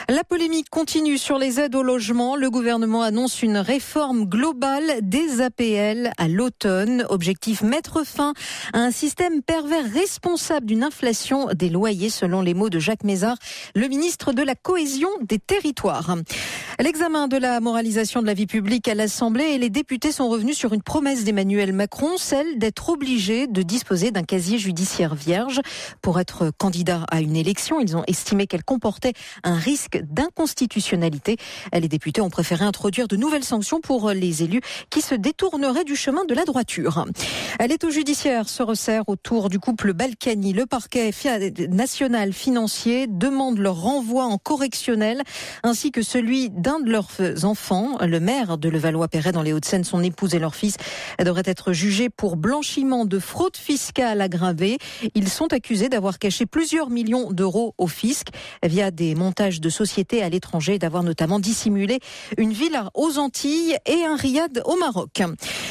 La polémique continue sur les aides au logement. Le gouvernement annonce une réforme globale des APL à l'automne. Objectif mettre fin à un système pervers responsable d'une inflation des loyers, selon les mots de Jacques Mézard, le ministre de la Cohésion des Territoires. L'examen de la moralisation de la vie publique à l'Assemblée et les députés sont revenus sur une promesse d'Emmanuel Macron, celle d'être obligé de disposer d'un casier judiciaire vierge pour être candidat à une élection. Ils ont estimé qu'elle comportait un risque d'inconstitutionnalité. Les députés ont préféré introduire de nouvelles sanctions pour les élus qui se détourneraient du chemin de la droiture. Elle est au judiciaire se resserre autour du couple Balkany. Le parquet national financier demande leur renvoi en correctionnel ainsi que celui d'un de leurs enfants. Le maire de Levallois-Perret dans les Hauts-de-Seine, son épouse et leur fils devraient être jugés pour blanchiment de fraude fiscale aggravée. Ils sont accusés d'avoir caché plusieurs millions d'euros au fisc via des montages de sociétés à l'étranger d'avoir notamment dissimulé une villa aux Antilles et un riad au Maroc.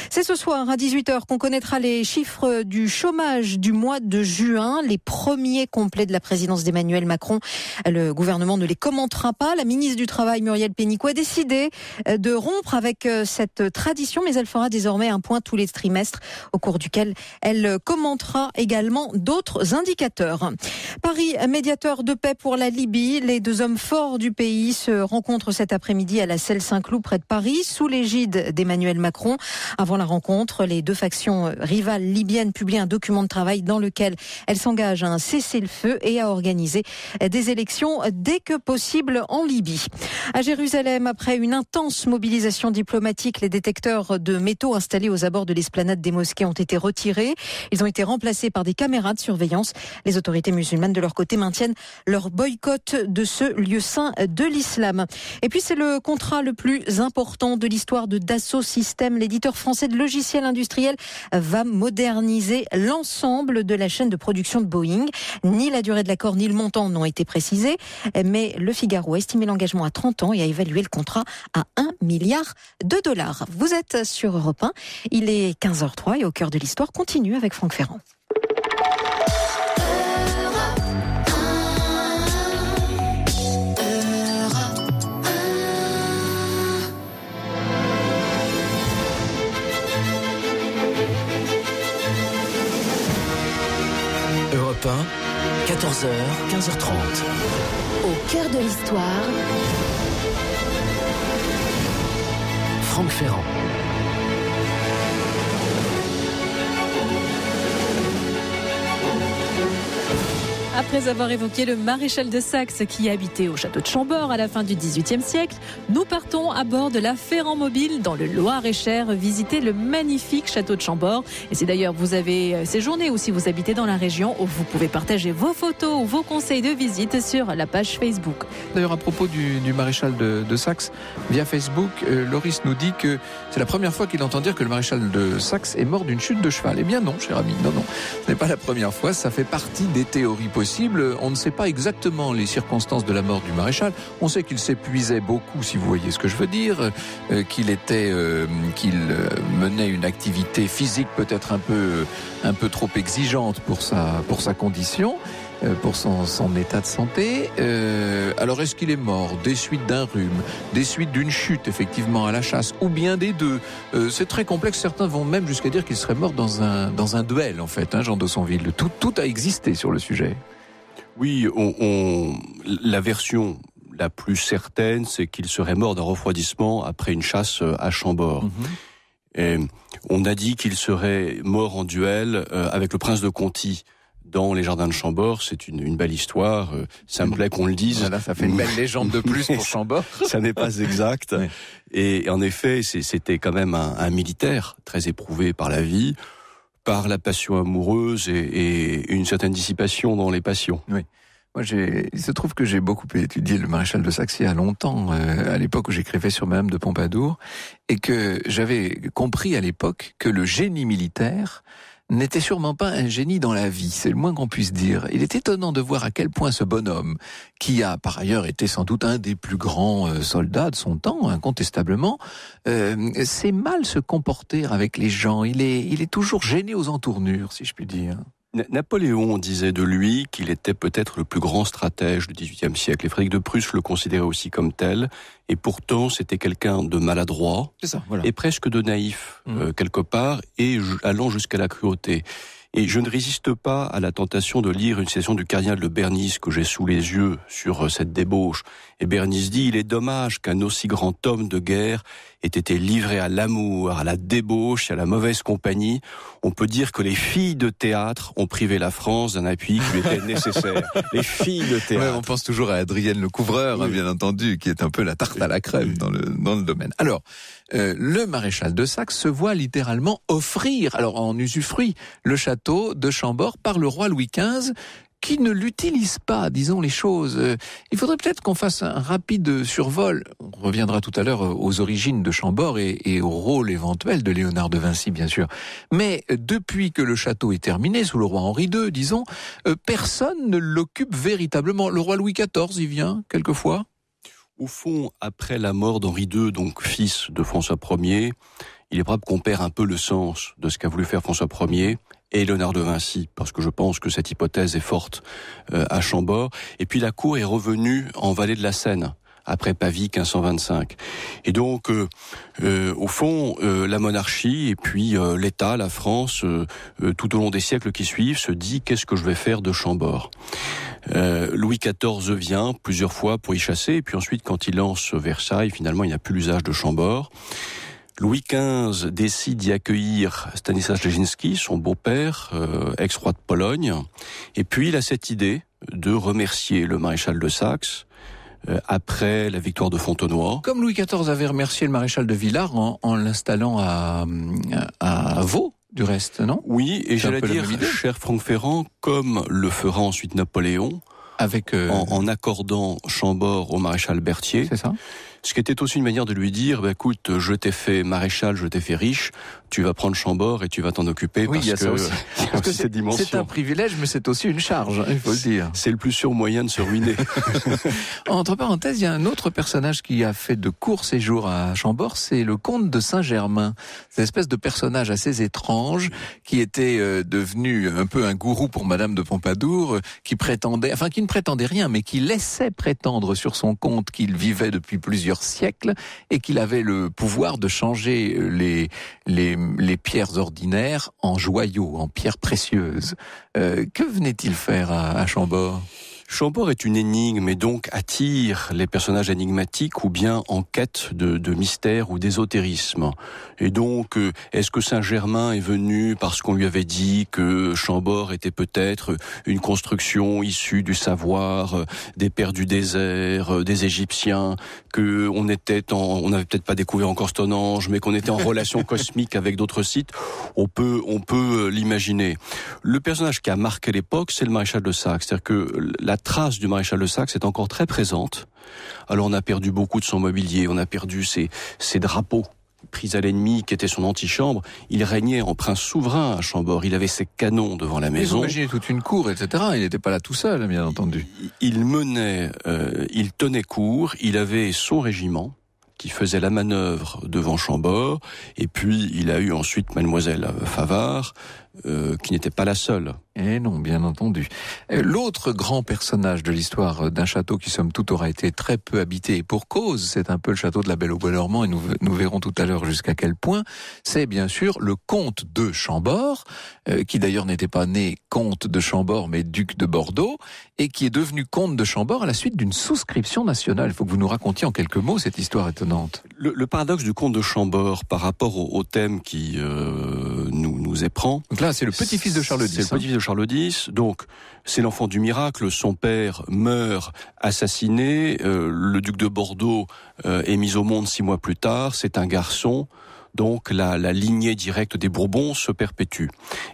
C'est ce soir à 18h qu'on connaîtra les chiffres du chômage du mois de juin, les premiers complets de la présidence d'Emmanuel Macron. Le gouvernement ne les commentera pas. La ministre du Travail, Muriel Pénicaud, a décidé euh, de rompre avec euh, cette tradition, mais elle fera désormais un point tous les trimestres au cours duquel elle commentera également d'autres indicateurs. Paris, médiateur de paix pour la Libye. Les deux hommes forts du pays se rencontrent cet après-midi à la Selle Saint-Cloud près de Paris sous l'égide d'Emmanuel Macron. Avant la rencontre, les deux factions rivales libyennes publient un document de travail dans lequel elles s'engagent à un cessez-le-feu et à organiser des élections dès que possible en Libye. À Jérusalem, après une intense mobilisation diplomatique, les détecteurs de métaux installés aux abords de l'esplanade des mosquées ont été retirés. Ils ont été remplacés par des caméras de surveillance. Les autorités musulmanes, de leur côté, maintiennent leur boycott de ce lieu saint de l'islam. Et puis, c'est le contrat le plus important de l'histoire de Dassault Systèmes. L'éditeur français de logiciels industriels va moderniser l'ensemble de la chaîne de production de Boeing. Ni la durée de l'accord ni le montant n'ont été précisés, mais le Figaro a estimé l'engagement à 30 ans et a évalué le contrat à 1 milliard de dollars. Vous êtes sur Europe 1, il est 15h03 et au cœur de l'histoire continue continue avec Franck Ferrand. Europe 1, 14h, 15h30. Au cœur de l'histoire, Franck Ferrand. Après avoir évoqué le maréchal de Saxe qui habitait au château de Chambord à la fin du XVIIIe siècle, nous partons à bord de la Ferrand Mobile dans le Loir-et-Cher visiter le magnifique château de Chambord. Et si d'ailleurs vous avez euh, séjourné ou si vous habitez dans la région, oh, vous pouvez partager vos photos ou vos conseils de visite sur la page Facebook. D'ailleurs, à propos du, maréchal de, Saxe, via Facebook, euh, Loris nous dit que c'est la première fois qu'il entend dire que le maréchal de Saxe est mort d'une chute de cheval. Eh bien non, cher ami, non, non, ce n'est pas la première fois. Ça fait partie des théories possibles on ne sait pas exactement les circonstances de la mort du maréchal. On sait qu'il s'épuisait beaucoup, si vous voyez ce que je veux dire, euh, qu'il était, euh, qu'il euh, menait une activité physique peut-être un peu, un peu trop exigeante pour sa, pour sa condition pour son, état de santé. alors est-ce qu'il est mort des suites d'un rhume, des suites d'une chute effectivement à la chasse, ou bien des deux C'est très complexe. Certains vont même jusqu'à dire qu'il serait mort dans un, duel en fait, hein, Jean de Sonville. Tout, tout a existé sur le sujet. Oui, on, on, la version la plus certaine, c'est qu'il serait mort d'un refroidissement après une chasse euh, à Chambord. Mhm. on a dit qu'il serait mort en duel euh, avec le prince de Conti dans les jardins de Chambord. C'est une, belle histoire. Ça me plaît qu'on le dise. ça fait une belle légende de plus pour Chambord. ça n'est pas exact. Et en effet, c'était quand même un, militaire très éprouvé par la vie par la passion amoureuse et, une certaine dissipation dans les passions. Oui. Moi, il se trouve que j'ai beaucoup étudié le maréchal de Saxe il a longtemps, euh, à l'époque où j'écrivais sur Madame de Pompadour, et que j'avais compris à l'époque que le génie militaire n'était sûrement pas un génie dans la vie, c'est le moins qu'on puisse dire. Il est étonnant de voir à quel point ce bonhomme, qui a par ailleurs été sans doute un des plus grands euh, soldats de son temps, incontestablement, euh, sait mal se comporter avec les gens. Il est, il est toujours gêné aux entournures, si je puis dire. Napoléon disait de lui qu'il était peut-être le plus grand stratège du XVIIIe siècle. Et Frédéric de Prusse le considérait aussi comme tel. Et pourtant, c'était quelqu'un de maladroit et presque de naïf, mm. euh, quelque part, et allant jusqu'à la cruauté. Et je ne résiste pas à la tentation de lire une session du cardinal de Bernis que j'ai sous les yeux sur euh, cette débauche. Et Bernis dit, il est dommage qu'un aussi grand homme de guerre aient été livrées à l'amour, à la débauche, à la mauvaise compagnie, on peut dire que les filles de théâtre ont privé la France d'un appui qui lui était nécessaire. les filles de théâtre. on pense toujours à Adrienne le couvreur, hein, bien entendu, qui est un peu la tarte à la crème dans le, dans le domaine. Alors, euh, le maréchal de Saxe se voit littéralement offrir, alors en usufruit, le château de Chambord par le roi Louis XV, qui ne l'utilise pas, disons les choses. Euh, il faudrait peut-être qu'on fasse un rapide survol. On reviendra tout à l'heure euh, aux origines de Chambord et, et, au rôle éventuel de Léonard de Vinci, bien sûr. Mais euh, depuis que le château est terminé, sous le roi Henri II, disons, personne ne l'occupe véritablement. Le roi Louis XIV y vient quelquefois Au fond, après la mort d'Henri II, donc fils de François Ier, il est probable qu'on perd un peu le sens de ce qu'a voulu faire François Ier et Léonard de Vinci, parce que je pense que cette hypothèse est forte euh, à Chambord. Et puis la cour est revenue en vallée de la Seine après Pavie 1525. Et donc, euh, euh, au fond, la monarchie et puis l'État, la France, tout au long des siècles qui suivent, se dit qu'est-ce que je vais faire de Chambord Louis XIV vient plusieurs fois pour y chasser, et puis ensuite, quand il lance Versailles, finalement, il n'a plus l'usage de Chambord. Louis XV décide d'y accueillir Stanislas Leszczynski, son beau-père, euh, ex-roi de Pologne, et puis il a cette idée de remercier le maréchal de Saxe euh, après la victoire de Fontenoy. Comme Louis XIV avait remercié le maréchal de Villars en, l'installant à, à, du reste, non Oui, et j'allais dire, cher Franck Ferrand, comme le fera ensuite Napoléon, avec euh, en, accordant Chambord au maréchal Berthier. C'est ça. Ce qui était aussi une manière de lui dire, bah, écoute, je t'ai fait maréchal, je t'ai fait riche, tu vas prendre Chambord et tu vas t'en occuper oui, parce, y a que, aussi. c'est, un privilège, mais c'est aussi une charge, hein, il faut le dire. C'est le plus sûr moyen de se ruiner. Entre parenthèses, il y a un autre personnage qui a fait de courts séjours à Chambord, c'est le comte de Saint-Germain. Cette espèce de personnage assez étrange qui était euh, devenu un peu un gourou pour Madame de Pompadour, euh, qui prétendait, enfin qui ne prétendait rien, mais qui laissait prétendre sur son compte qu'il vivait depuis plusieurs siècle, et qu'il avait le pouvoir de changer euh, les, les, les pierres ordinaires en joyaux, en pierres précieuses. Euh, que venait-il faire à Chambord Chambord est une énigme et donc attire les personnages énigmatiques ou bien en quête de, de mystère ou d'ésotérisme. Et donc, euh, est-ce que Saint-Germain est venu parce qu'on lui avait dit que Chambord était peut-être une construction issue du savoir euh, des pères du désert, euh, des Égyptiens, que on était en, on n'avait peut-être pas découvert encore Stonehenge, mais qu'on était en relation cosmique avec d'autres sites On peut, on peut l'imaginer. Le personnage qui a marqué l'époque, c'est le maréchal de Saxe, c'est-à-dire que la la trace du maréchal de Saxe est encore très présente. Alors on a perdu beaucoup de son mobilier, on a perdu ses, drapeaux pris à l'ennemi qui était son antichambre, il régnait en prince souverain à Chambord. Il avait ses canons devant la maison. Vous imaginez toute une cour, etc. Il n'était pas là tout seul, bien entendu. Il, menait, euh, il tenait court. Il avait son régiment qui faisait la manœuvre devant Chambord. Et puis il a eu ensuite Mademoiselle Favard, euh, qui n'était pas la seule. Eh non, bien entendu. Euh, l'autre grand personnage de l'histoire euh, d'un château qui, somme toute, aura été très peu habité et pour cause, c'est un peu le château de la Belle au Bois et nous, verrons tout à l'heure jusqu'à quel point, c'est bien sûr le comte de Chambord, qui d'ailleurs n'était pas né comte de Chambord mais duc de Bordeaux et qui est devenu comte de Chambord à la suite d'une souscription nationale. Il faut que vous nous racontiez en quelques mots cette histoire étonnante. Le, paradoxe du comte de Chambord par rapport au, thème qui nous donc là, c'est le petit-fils de Charles X. C'est le hein. petit-fils de Charles X. Donc, c'est l'enfant du miracle. Son père meurt assassiné. Euh, le duc de Bordeaux euh, est mis au monde six mois plus tard. C'est un garçon. Donc, la, lignée directe des Bourbons se perpétue.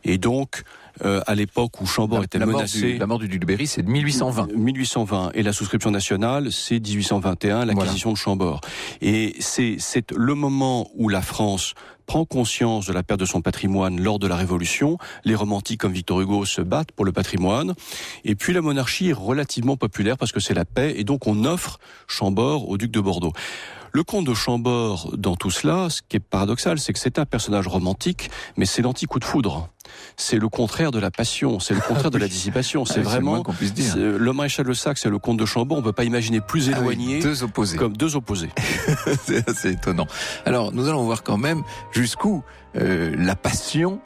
Et donc, euh, à l'époque où Chambord était menacé. la mort du duc de Berry, c'est de 1820. 1820. Et la souscription nationale, c'est 1821, l'acquisition de Chambord. Et c'est le moment où la France prend conscience de la perte de son patrimoine lors de la Révolution. Les romantiques comme Victor Hugo se battent pour le patrimoine. Et puis la monarchie est relativement populaire parce que c'est la paix et donc on offre Chambord au duc de Bordeaux. Le comte de Chambord, dans tout cela, ce qui est paradoxal, c'est que c'est un personnage romantique, mais c'est l'anti-coup de foudre. C'est le contraire de la passion, c'est le contraire de la dissipation. C'est ah vraiment le, maréchal de Saxe et le comte de Chambord. On ne peut pas imaginer plus ah éloigné comme deux opposés. c'est étonnant. Alors nous allons voir quand même jusqu'où euh, la passion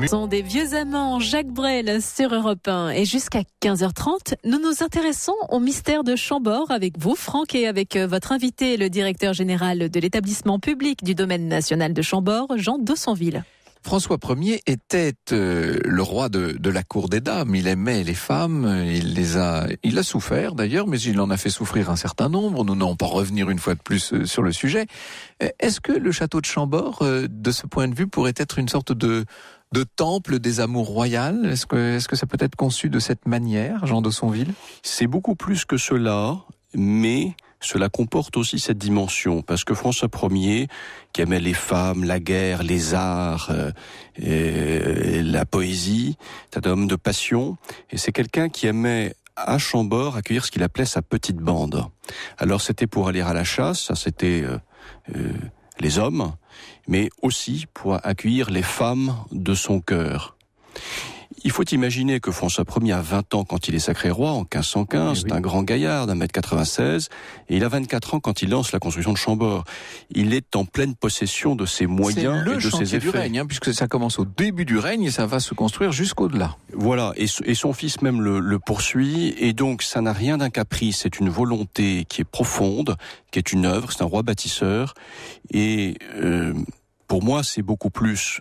les sont des vieux amants, Jacques Brel sur Europe 1. Et jusqu'à 15h30, nous nous intéressons au mystère de Chambord avec vous, Franck, et avec euh, votre invité, le directeur général de l'établissement public du domaine national de Chambord, Jean Dossonville. François Ier était euh, le roi de, la cour des dames. Il aimait les femmes, il les a, il a souffert d'ailleurs, mais il en a fait souffrir un certain nombre. Nous n'allons pas revenir une fois de plus euh, sur le sujet. Euh, est-ce que le château de Chambord, de ce point de vue, pourrait être une sorte de, de temple des amours royales Est-ce que, est-ce que ça peut être conçu de cette manière, Jean de Sonville C'est beaucoup plus que cela, mais cela comporte aussi cette dimension, parce que François Ier, qui aimait les femmes, la guerre, les arts, euh, et la poésie, c'est un homme de passion, et c'est quelqu'un qui aimait à Chambord accueillir ce qu'il appelait sa petite bande. Alors c'était pour aller à la chasse, ça c'était euh, euh, les hommes, mais aussi pour accueillir les femmes de son cœur il faut imaginer que François Ier a 20 ans quand il est sacré roi, en 1515, d'un c'est un grand gaillard d'un mètre 96, et il a 24 ans quand il lance la construction de Chambord. Il est en pleine possession de ses moyens et de ses effets. du règne, hein, puisque ça commence au début du règne et ça va se construire jusqu'au-delà. Voilà, et, son fils même le, poursuit, et donc ça n'a rien d'un caprice, c'est une volonté qui est profonde, qui est une œuvre, c'est un roi bâtisseur, et... Euh, pour moi, c'est beaucoup plus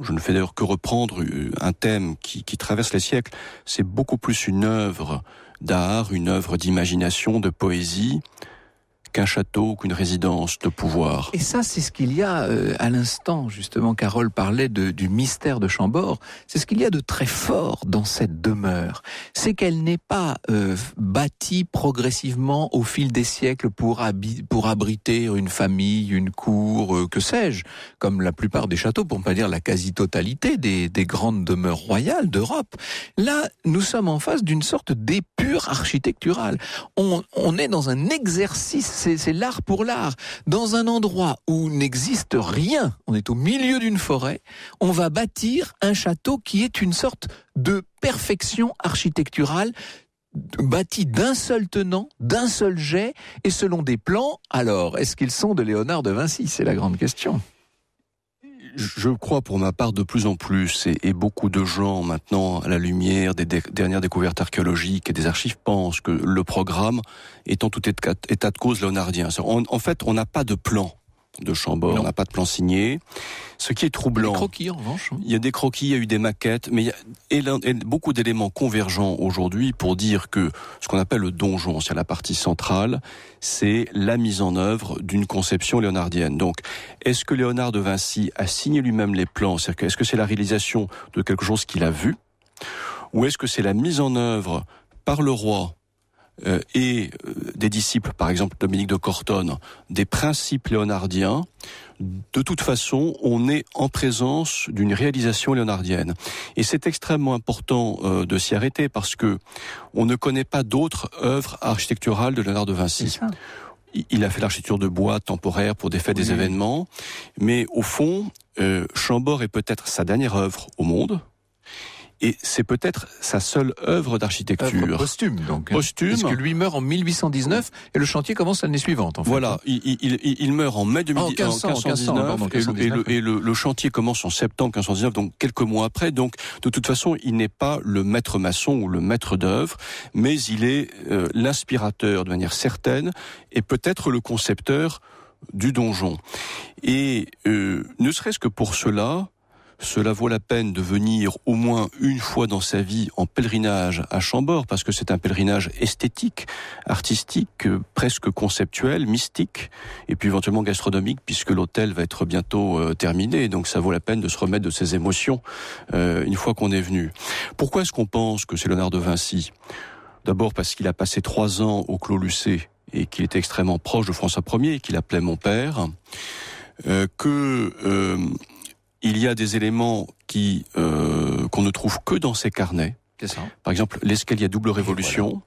je ne fais d'ailleurs que reprendre euh, un thème qui, traverse les siècles, c'est beaucoup plus une œuvre d'art, une œuvre d'imagination, de poésie, qu'un château, qu'une résidence de pouvoir. Et ça, c'est ce qu'il y a euh, à l'instant, justement, Carole parlait de, du mystère de Chambord, c'est ce qu'il y a de très fort dans cette demeure, c'est qu'elle n'est pas euh, bâtie progressivement au fil des siècles pour, pour abriter une famille, une cour, euh, que sais-je, comme la plupart des châteaux, pour ne pas dire la quasi-totalité des, des grandes demeures royales d'Europe. Là, nous sommes en face d'une sorte d'épure architecturale. On, on est dans un exercice c'est l'art pour l'art. Dans un endroit où n'existe rien, on est au milieu d'une forêt, on va bâtir un château qui est une sorte de perfection architecturale bâti d'un seul tenant, d'un seul jet, et selon des plans, alors, est-ce qu'ils sont de Léonard de Vinci C'est la grande question je crois pour ma part de plus en plus, et, beaucoup de gens maintenant, à la lumière des dernières découvertes archéologiques et des archives, pensent que le programme est en tout état de cause léonardien. en fait, on n'a pas de plan de Chambord. On n'a pas de plan signé. Ce qui est troublant. Des croquis, en revanche. Hein. Il y a des croquis, il y a eu des maquettes, mais il y a beaucoup d'éléments convergents aujourd'hui pour dire que ce qu'on appelle le donjon, c'est la partie centrale, c'est la mise en œuvre d'une conception léonardienne. Donc, est-ce que Léonard de Vinci a signé lui-même les plans C'est-à-dire, est-ce que c'est la réalisation de quelque chose qu'il a vu Ou est-ce que c'est la mise en œuvre par le roi euh, et euh, des disciples, par exemple Dominique de Cortone, des principes léonardiens, de toute façon, on est en présence d'une réalisation léonardienne. Et c'est extrêmement important euh, de s'y arrêter parce que on ne connaît pas d'autres œuvres architecturales de Léonard de Vinci. Il a fait l'architecture de bois temporaire pour des fêtes, des événements, mais au fond, Chambord est peut-être sa dernière œuvre au monde, et c'est peut-être sa seule œuvre d'architecture. Costume donc. Posthume. Parce que lui meurt en 1819 et le chantier commence l'année suivante, en fait. Voilà, il, meurt en mai 2000, 1519, ah, et, le, chantier commence en septembre 1519, donc quelques mois après. Donc, de toute façon, il n'est pas le maître maçon ou le maître d'œuvre, mais il est euh, l'inspirateur de manière certaine et peut-être le concepteur du donjon. Et euh, ne serait-ce que pour cela, cela vaut la peine de venir au moins une fois dans sa vie en pèlerinage à Chambord, parce que c'est un pèlerinage esthétique, artistique, euh, presque conceptuel, mystique, et puis éventuellement gastronomique, puisque l'hôtel va être bientôt euh, terminé. Donc ça vaut la peine de se remettre de ses émotions euh, une fois qu'on est venu. Pourquoi est-ce qu'on pense que c'est Léonard de Vinci D'abord parce qu'il a passé trois ans au Clos Lucé et qu'il était extrêmement proche de François Ier qu'il appelait mon père. Euh, que il y a des éléments qui euh, qu'on ne trouve que dans ces carnets. Par exemple, l'escalier double révolution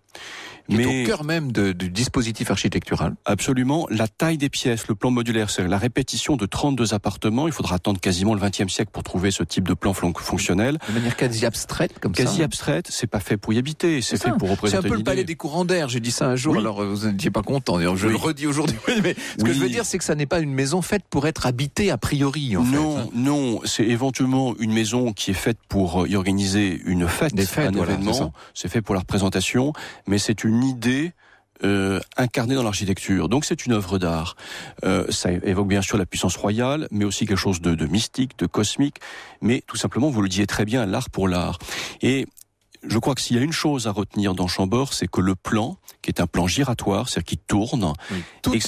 mais au cœur même du dispositif architectural. Absolument. La taille des pièces, le plan modulaire, c'est la répétition de 32 appartements. Il faudra attendre quasiment le 20e siècle pour trouver ce type de plan fonctionnel. De manière quasi abstraite, comme ça. Quasi hein. abstraite, c'est pas fait pour y habiter, c'est fait pour représenter. C'est un peu le palais des courants d'air. J'ai dit ça un jour, alors euh, vous n'étiez pas content. Je le redis aujourd'hui. ce que je veux dire, c'est que ça n'est pas une maison faite pour être habitée a priori. En non, fait. non, c'est éventuellement une maison qui est faite pour euh, y organiser une fête, un événement. C'est fait pour la représentation, mais c'est une une idée euh, incarnée dans l'architecture. Donc c'est une œuvre d'art. Euh, ça évoque bien sûr la puissance royale, mais aussi quelque chose de, mystique, de cosmique. Mais tout simplement, vous le disiez très bien, l'art pour l'art. Et je crois que s'il y a une chose à retenir dans Chambord, c'est que le plan, qui est un plan giratoire, c'est-à-dire qui tourne, tout, est,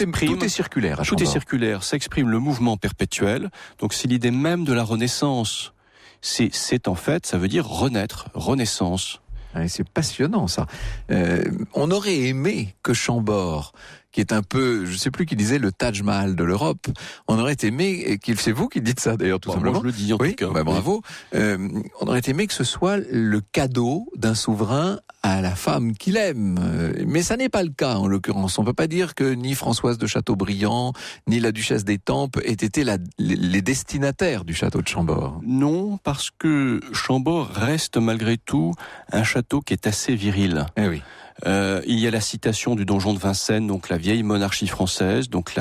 circulaire. tout est circulaire, s'exprime le mouvement perpétuel. Donc c'est l'idée même de la Renaissance. C'est en fait, ça veut dire renaître, renaissance. Hein, c'est passionnant ça. Euh, on aurait aimé que Chambord, qui est un peu, je sais plus qui disait le Taj Mahal de l'Europe. On aurait aimé qu'il, c'est vous qui dites ça d'ailleurs tout bah, simplement. Moi je le dis en oui, tout cas. Bah, bravo. Euh, on aurait aimé que ce soit le cadeau d'un souverain à la femme qu'il aime. Euh, mais ça n'est pas le cas en l'occurrence. On ne peut pas dire que ni Françoise de Châteaubriand, ni la duchesse des Tempes aient été la, les destinataires du château de Chambord. Non, parce que Chambord reste malgré tout un château qui est assez viril. Eh oui. Euh, il y a la citation du donjon de Vincennes, donc la vieille monarchie française, donc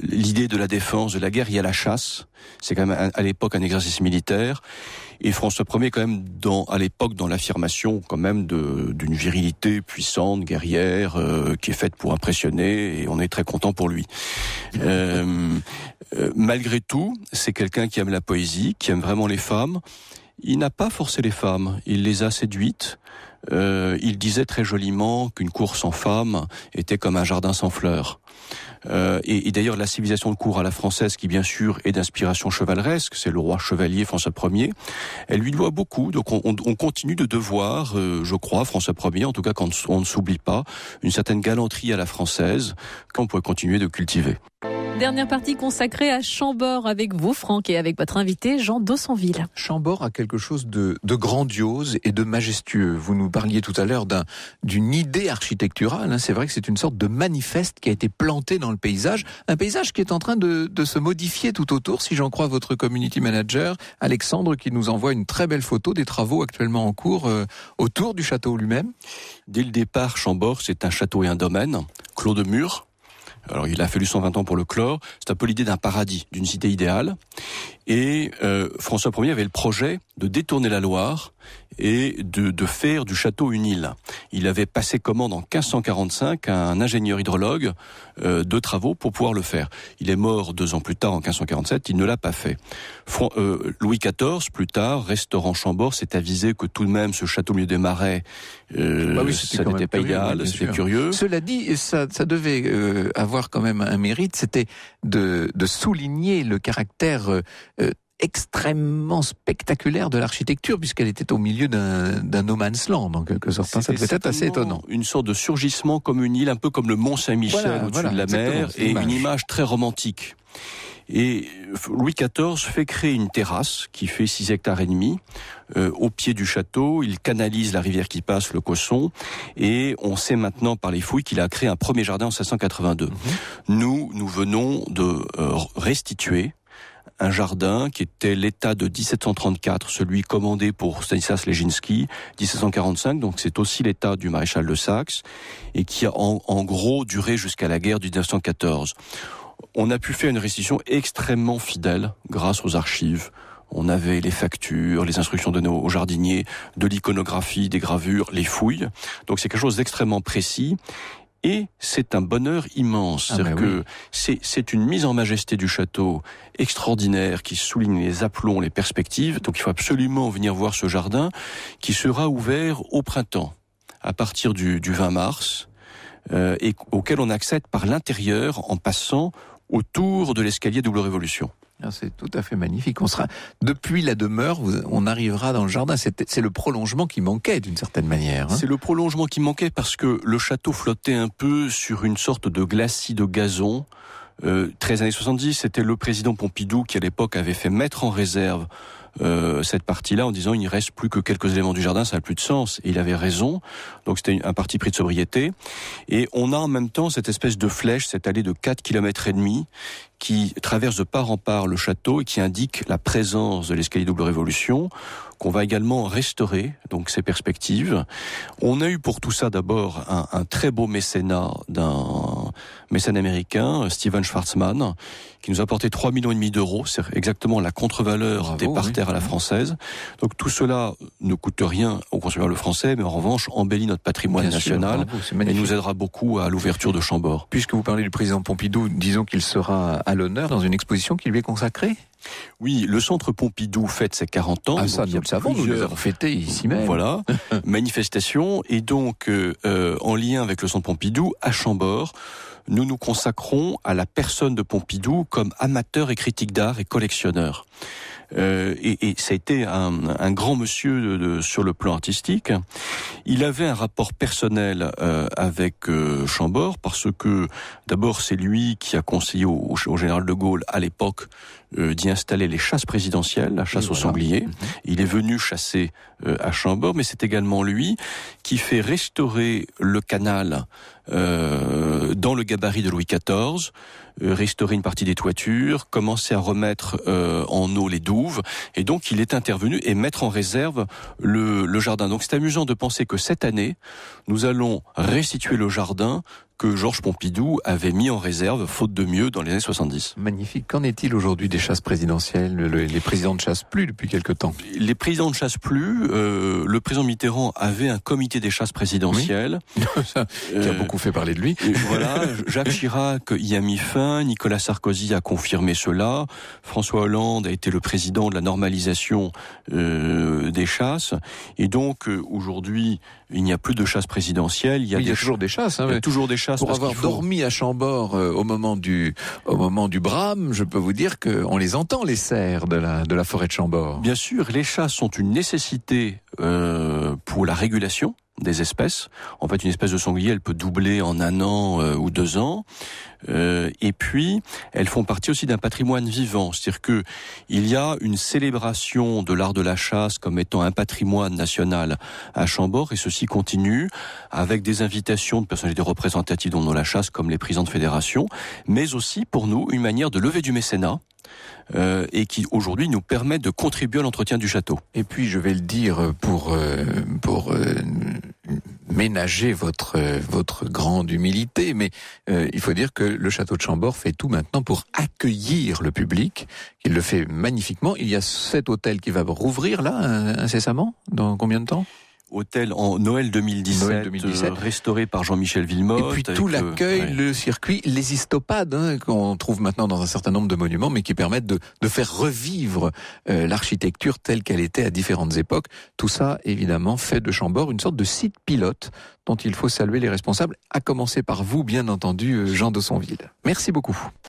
l'idée de la défense, de la guerre. Il y a la chasse. C'est quand même à l'époque un exercice militaire. Et François Ier, quand même, dans, à l'époque, dans l'affirmation quand même d'une virilité puissante, guerrière, euh, qui est faite pour impressionner. Et on est très content pour lui. Euh, malgré tout, c'est quelqu'un qui aime la poésie, qui aime vraiment les femmes. Il n'a pas forcé les femmes. Il les a séduites. Euh, il disait très joliment qu'une cour sans femme était comme un jardin sans fleurs. Euh, et, d'ailleurs, la civilisation de cour à la française, qui bien sûr est d'inspiration chevaleresque, c'est le roi chevalier François Ier, elle lui doit beaucoup. Donc on, continue de devoir, euh, je crois, François Ier, en tout cas quand on ne s'oublie pas, une certaine galanterie à la française qu'on pourrait continuer de cultiver. Dernière partie consacrée à Chambord avec vous, Franck, et avec votre invité, Jean Dossonville. Chambord a quelque chose de, grandiose et de majestueux. Vous nous parliez tout à l'heure d'une idée architecturale. Hein. C'est vrai que c'est une sorte de manifeste qui a été planté dans le paysage. Un paysage qui est en train de, se modifier tout autour, si j'en crois votre community manager, Alexandre, qui nous envoie une très belle photo des travaux actuellement en cours euh, autour du château lui-même. Dès le départ, Chambord, c'est un château et un domaine, clos de murs alors il a fallu 120 ans pour le chlore, C'est un peu l'idée d'un paradis, d'une cité idéale. Et euh, François Ier avait le projet de détourner la Loire et de, faire du château une île. Il avait passé commande en 1545 à un ingénieur hydrologue euh, de travaux pour pouvoir le faire. Il est mort deux ans plus tard en 1547, il ne l'a pas fait. Euh, Louis XIV, plus tard, restaurant Chambord, s'est avisé que tout de même ce château mieux démarrait. Euh, bah ça n'était pas idéal, c'était curieux. Cela dit, ça, devait avoir quand même un mérite, c'était de, de, souligner le caractère extrêmement spectaculaire de l'architecture, puisqu'elle était au milieu d'un no man's land, en quelque sorte. Ça devait être assez étonnant. Une sorte de surgissement comme une île, un peu comme le Mont Saint-Michel au-dessus de la mer, et une image très romantique. Et Louis XIV fait créer une terrasse qui fait 6 hectares et demi euh, au pied du château. Il canalise la rivière qui passe, le Cosson. Et on sait maintenant par les fouilles qu'il a créé un premier jardin en 1682. Mhm. Nous, nous venons de euh, restituer un jardin qui était l'état de 1734, celui commandé pour Stanislas Leginski, 1745, donc c'est aussi l'état du maréchal de Saxe, et qui a en, gros duré jusqu'à la guerre du 1914. On a pu faire une restitution extrêmement fidèle grâce aux archives. On avait les factures, les instructions données aux jardiniers, de l'iconographie, des gravures, les fouilles. Donc c'est quelque chose d'extrêmement précis et c'est un bonheur immense. Ah, C'est-à-dire bah que c'est une mise en majesté du château extraordinaire qui souligne les aplombs, les perspectives. Donc il faut absolument venir voir ce jardin qui sera ouvert au printemps, à partir du, du 20 mars, euh, et auquel on accède par l'intérieur en passant autour de l'escalier double révolution. Ah, c'est tout à fait magnifique. On sera depuis la demeure, on arrivera dans le jardin. C'est le prolongement qui manquait d'une certaine manière. Hein. C'est le prolongement qui manquait parce que le château flottait un peu sur une sorte de glacis de gazon. Euh, 13 années 70, c'était le président Pompidou qui à l'époque avait fait mettre en réserve euh, cette partie-là en disant il ne reste plus que quelques éléments du jardin, ça n'a plus de sens. Et il avait raison. Donc c'était un parti pris de sobriété. Et on a en même temps cette espèce de flèche, cette allée de 4 km et demi qui traverse de part en part le château et qui indique la présence de l'escalier double révolution on va également restaurer donc ces perspectives. On a eu pour tout ça d'abord un, très beau mécénat d'un mécène américain, Steven Schwarzman, qui nous a apporté 3 millions et demi d'euros, c'est exactement la contre-valeur des parterres à la française. Donc tout cela ne coûte rien au consommateur français, mais en revanche embellit notre patrimoine national et nous aidera beaucoup à l'ouverture de Chambord. Puisque vous parlez du président Pompidou, disons qu'il sera à l'honneur dans une exposition qui lui est consacrée oui, le centre Pompidou fête ses 40 ans. Ah, ça, nous le savons, nous les avons ici même. Voilà, manifestation. Et donc, euh, euh, en lien avec le centre Pompidou, à Chambord, nous nous consacrons à la personne de Pompidou comme amateur et critique d'art et collectionneur. Euh, et, ça a été un, grand monsieur sur le plan artistique. Il avait un rapport personnel avec Chambord parce que d'abord c'est lui qui a conseillé au, général de Gaulle à l'époque euh, d'y installer les chasses présidentielles, la chasse aux sangliers. Mhm. Il est venu chasser euh, à Chambord, mais c'est également lui qui fait restaurer le canal euh, dans le gabarit de Louis XIV, restaurer une partie des toitures, commencer à remettre en eau les douves, et donc il est intervenu et mettre en réserve le, le jardin. Donc c'est amusant de penser que cette année, nous allons restituer le jardin que Georges Pompidou avait mis en réserve, faute de mieux, dans les années 70. Magnifique. Qu'en est-il aujourd'hui des chasses présidentielles Les présidents ne chassent plus depuis quelque temps. Les présidents ne chassent plus. Euh, le président Mitterrand avait un comité des chasses présidentielles. qui a euh, beaucoup fait parler de lui. voilà. Jacques Chirac y a mis fin. Nicolas Sarkozy a confirmé cela. François Hollande a été le président de la normalisation euh, des chasses. Et donc, aujourd'hui, il n'y a plus de chasse présidentielle. Il y a, toujours des chasses. Hein, il y a toujours des chasses. Pour avoir dormi à Chambord euh, au moment du au moment du brame, je peux vous dire que on les entend les cerfs de la de la forêt de Chambord. Bien sûr, les chasses sont une nécessité euh, pour la régulation des espèces. En fait, une espèce de sanglier, elle peut doubler en un an euh, ou deux ans. Euh, et puis, elles font partie aussi d'un patrimoine vivant, c'est-à-dire que il y a une célébration de l'art de la chasse comme étant un patrimoine national à Chambord, et ceci continue avec des invitations de personnalités représentatives dans la chasse, comme les présidents de fédération, mais aussi pour nous une manière de lever du mécénat. Euh, et qui aujourd'hui nous permet de contribuer à l'entretien du château. Et puis je vais le dire pour, euh, pour ménager votre votre grande humilité, mais euh, il faut dire que le château de Chambord fait tout maintenant pour accueillir le public. Il le fait magnifiquement. Il y a cet hôtel qui va rouvrir là euh, incessamment dans combien de temps hôtel en Noël 2017, euh, restauré par Jean-Michel Villemot. Et puis tout l'accueil, le circuit, les histopades hein, qu'on trouve maintenant dans un certain nombre de monuments, mais qui permettent de, de faire revivre euh, l'architecture telle qu'elle était à différentes époques. Tout ça, évidemment, fait de Chambord une sorte de site pilote dont il faut saluer les responsables, à commencer par vous, bien entendu, euh, Jean de Sonville. Merci beaucoup.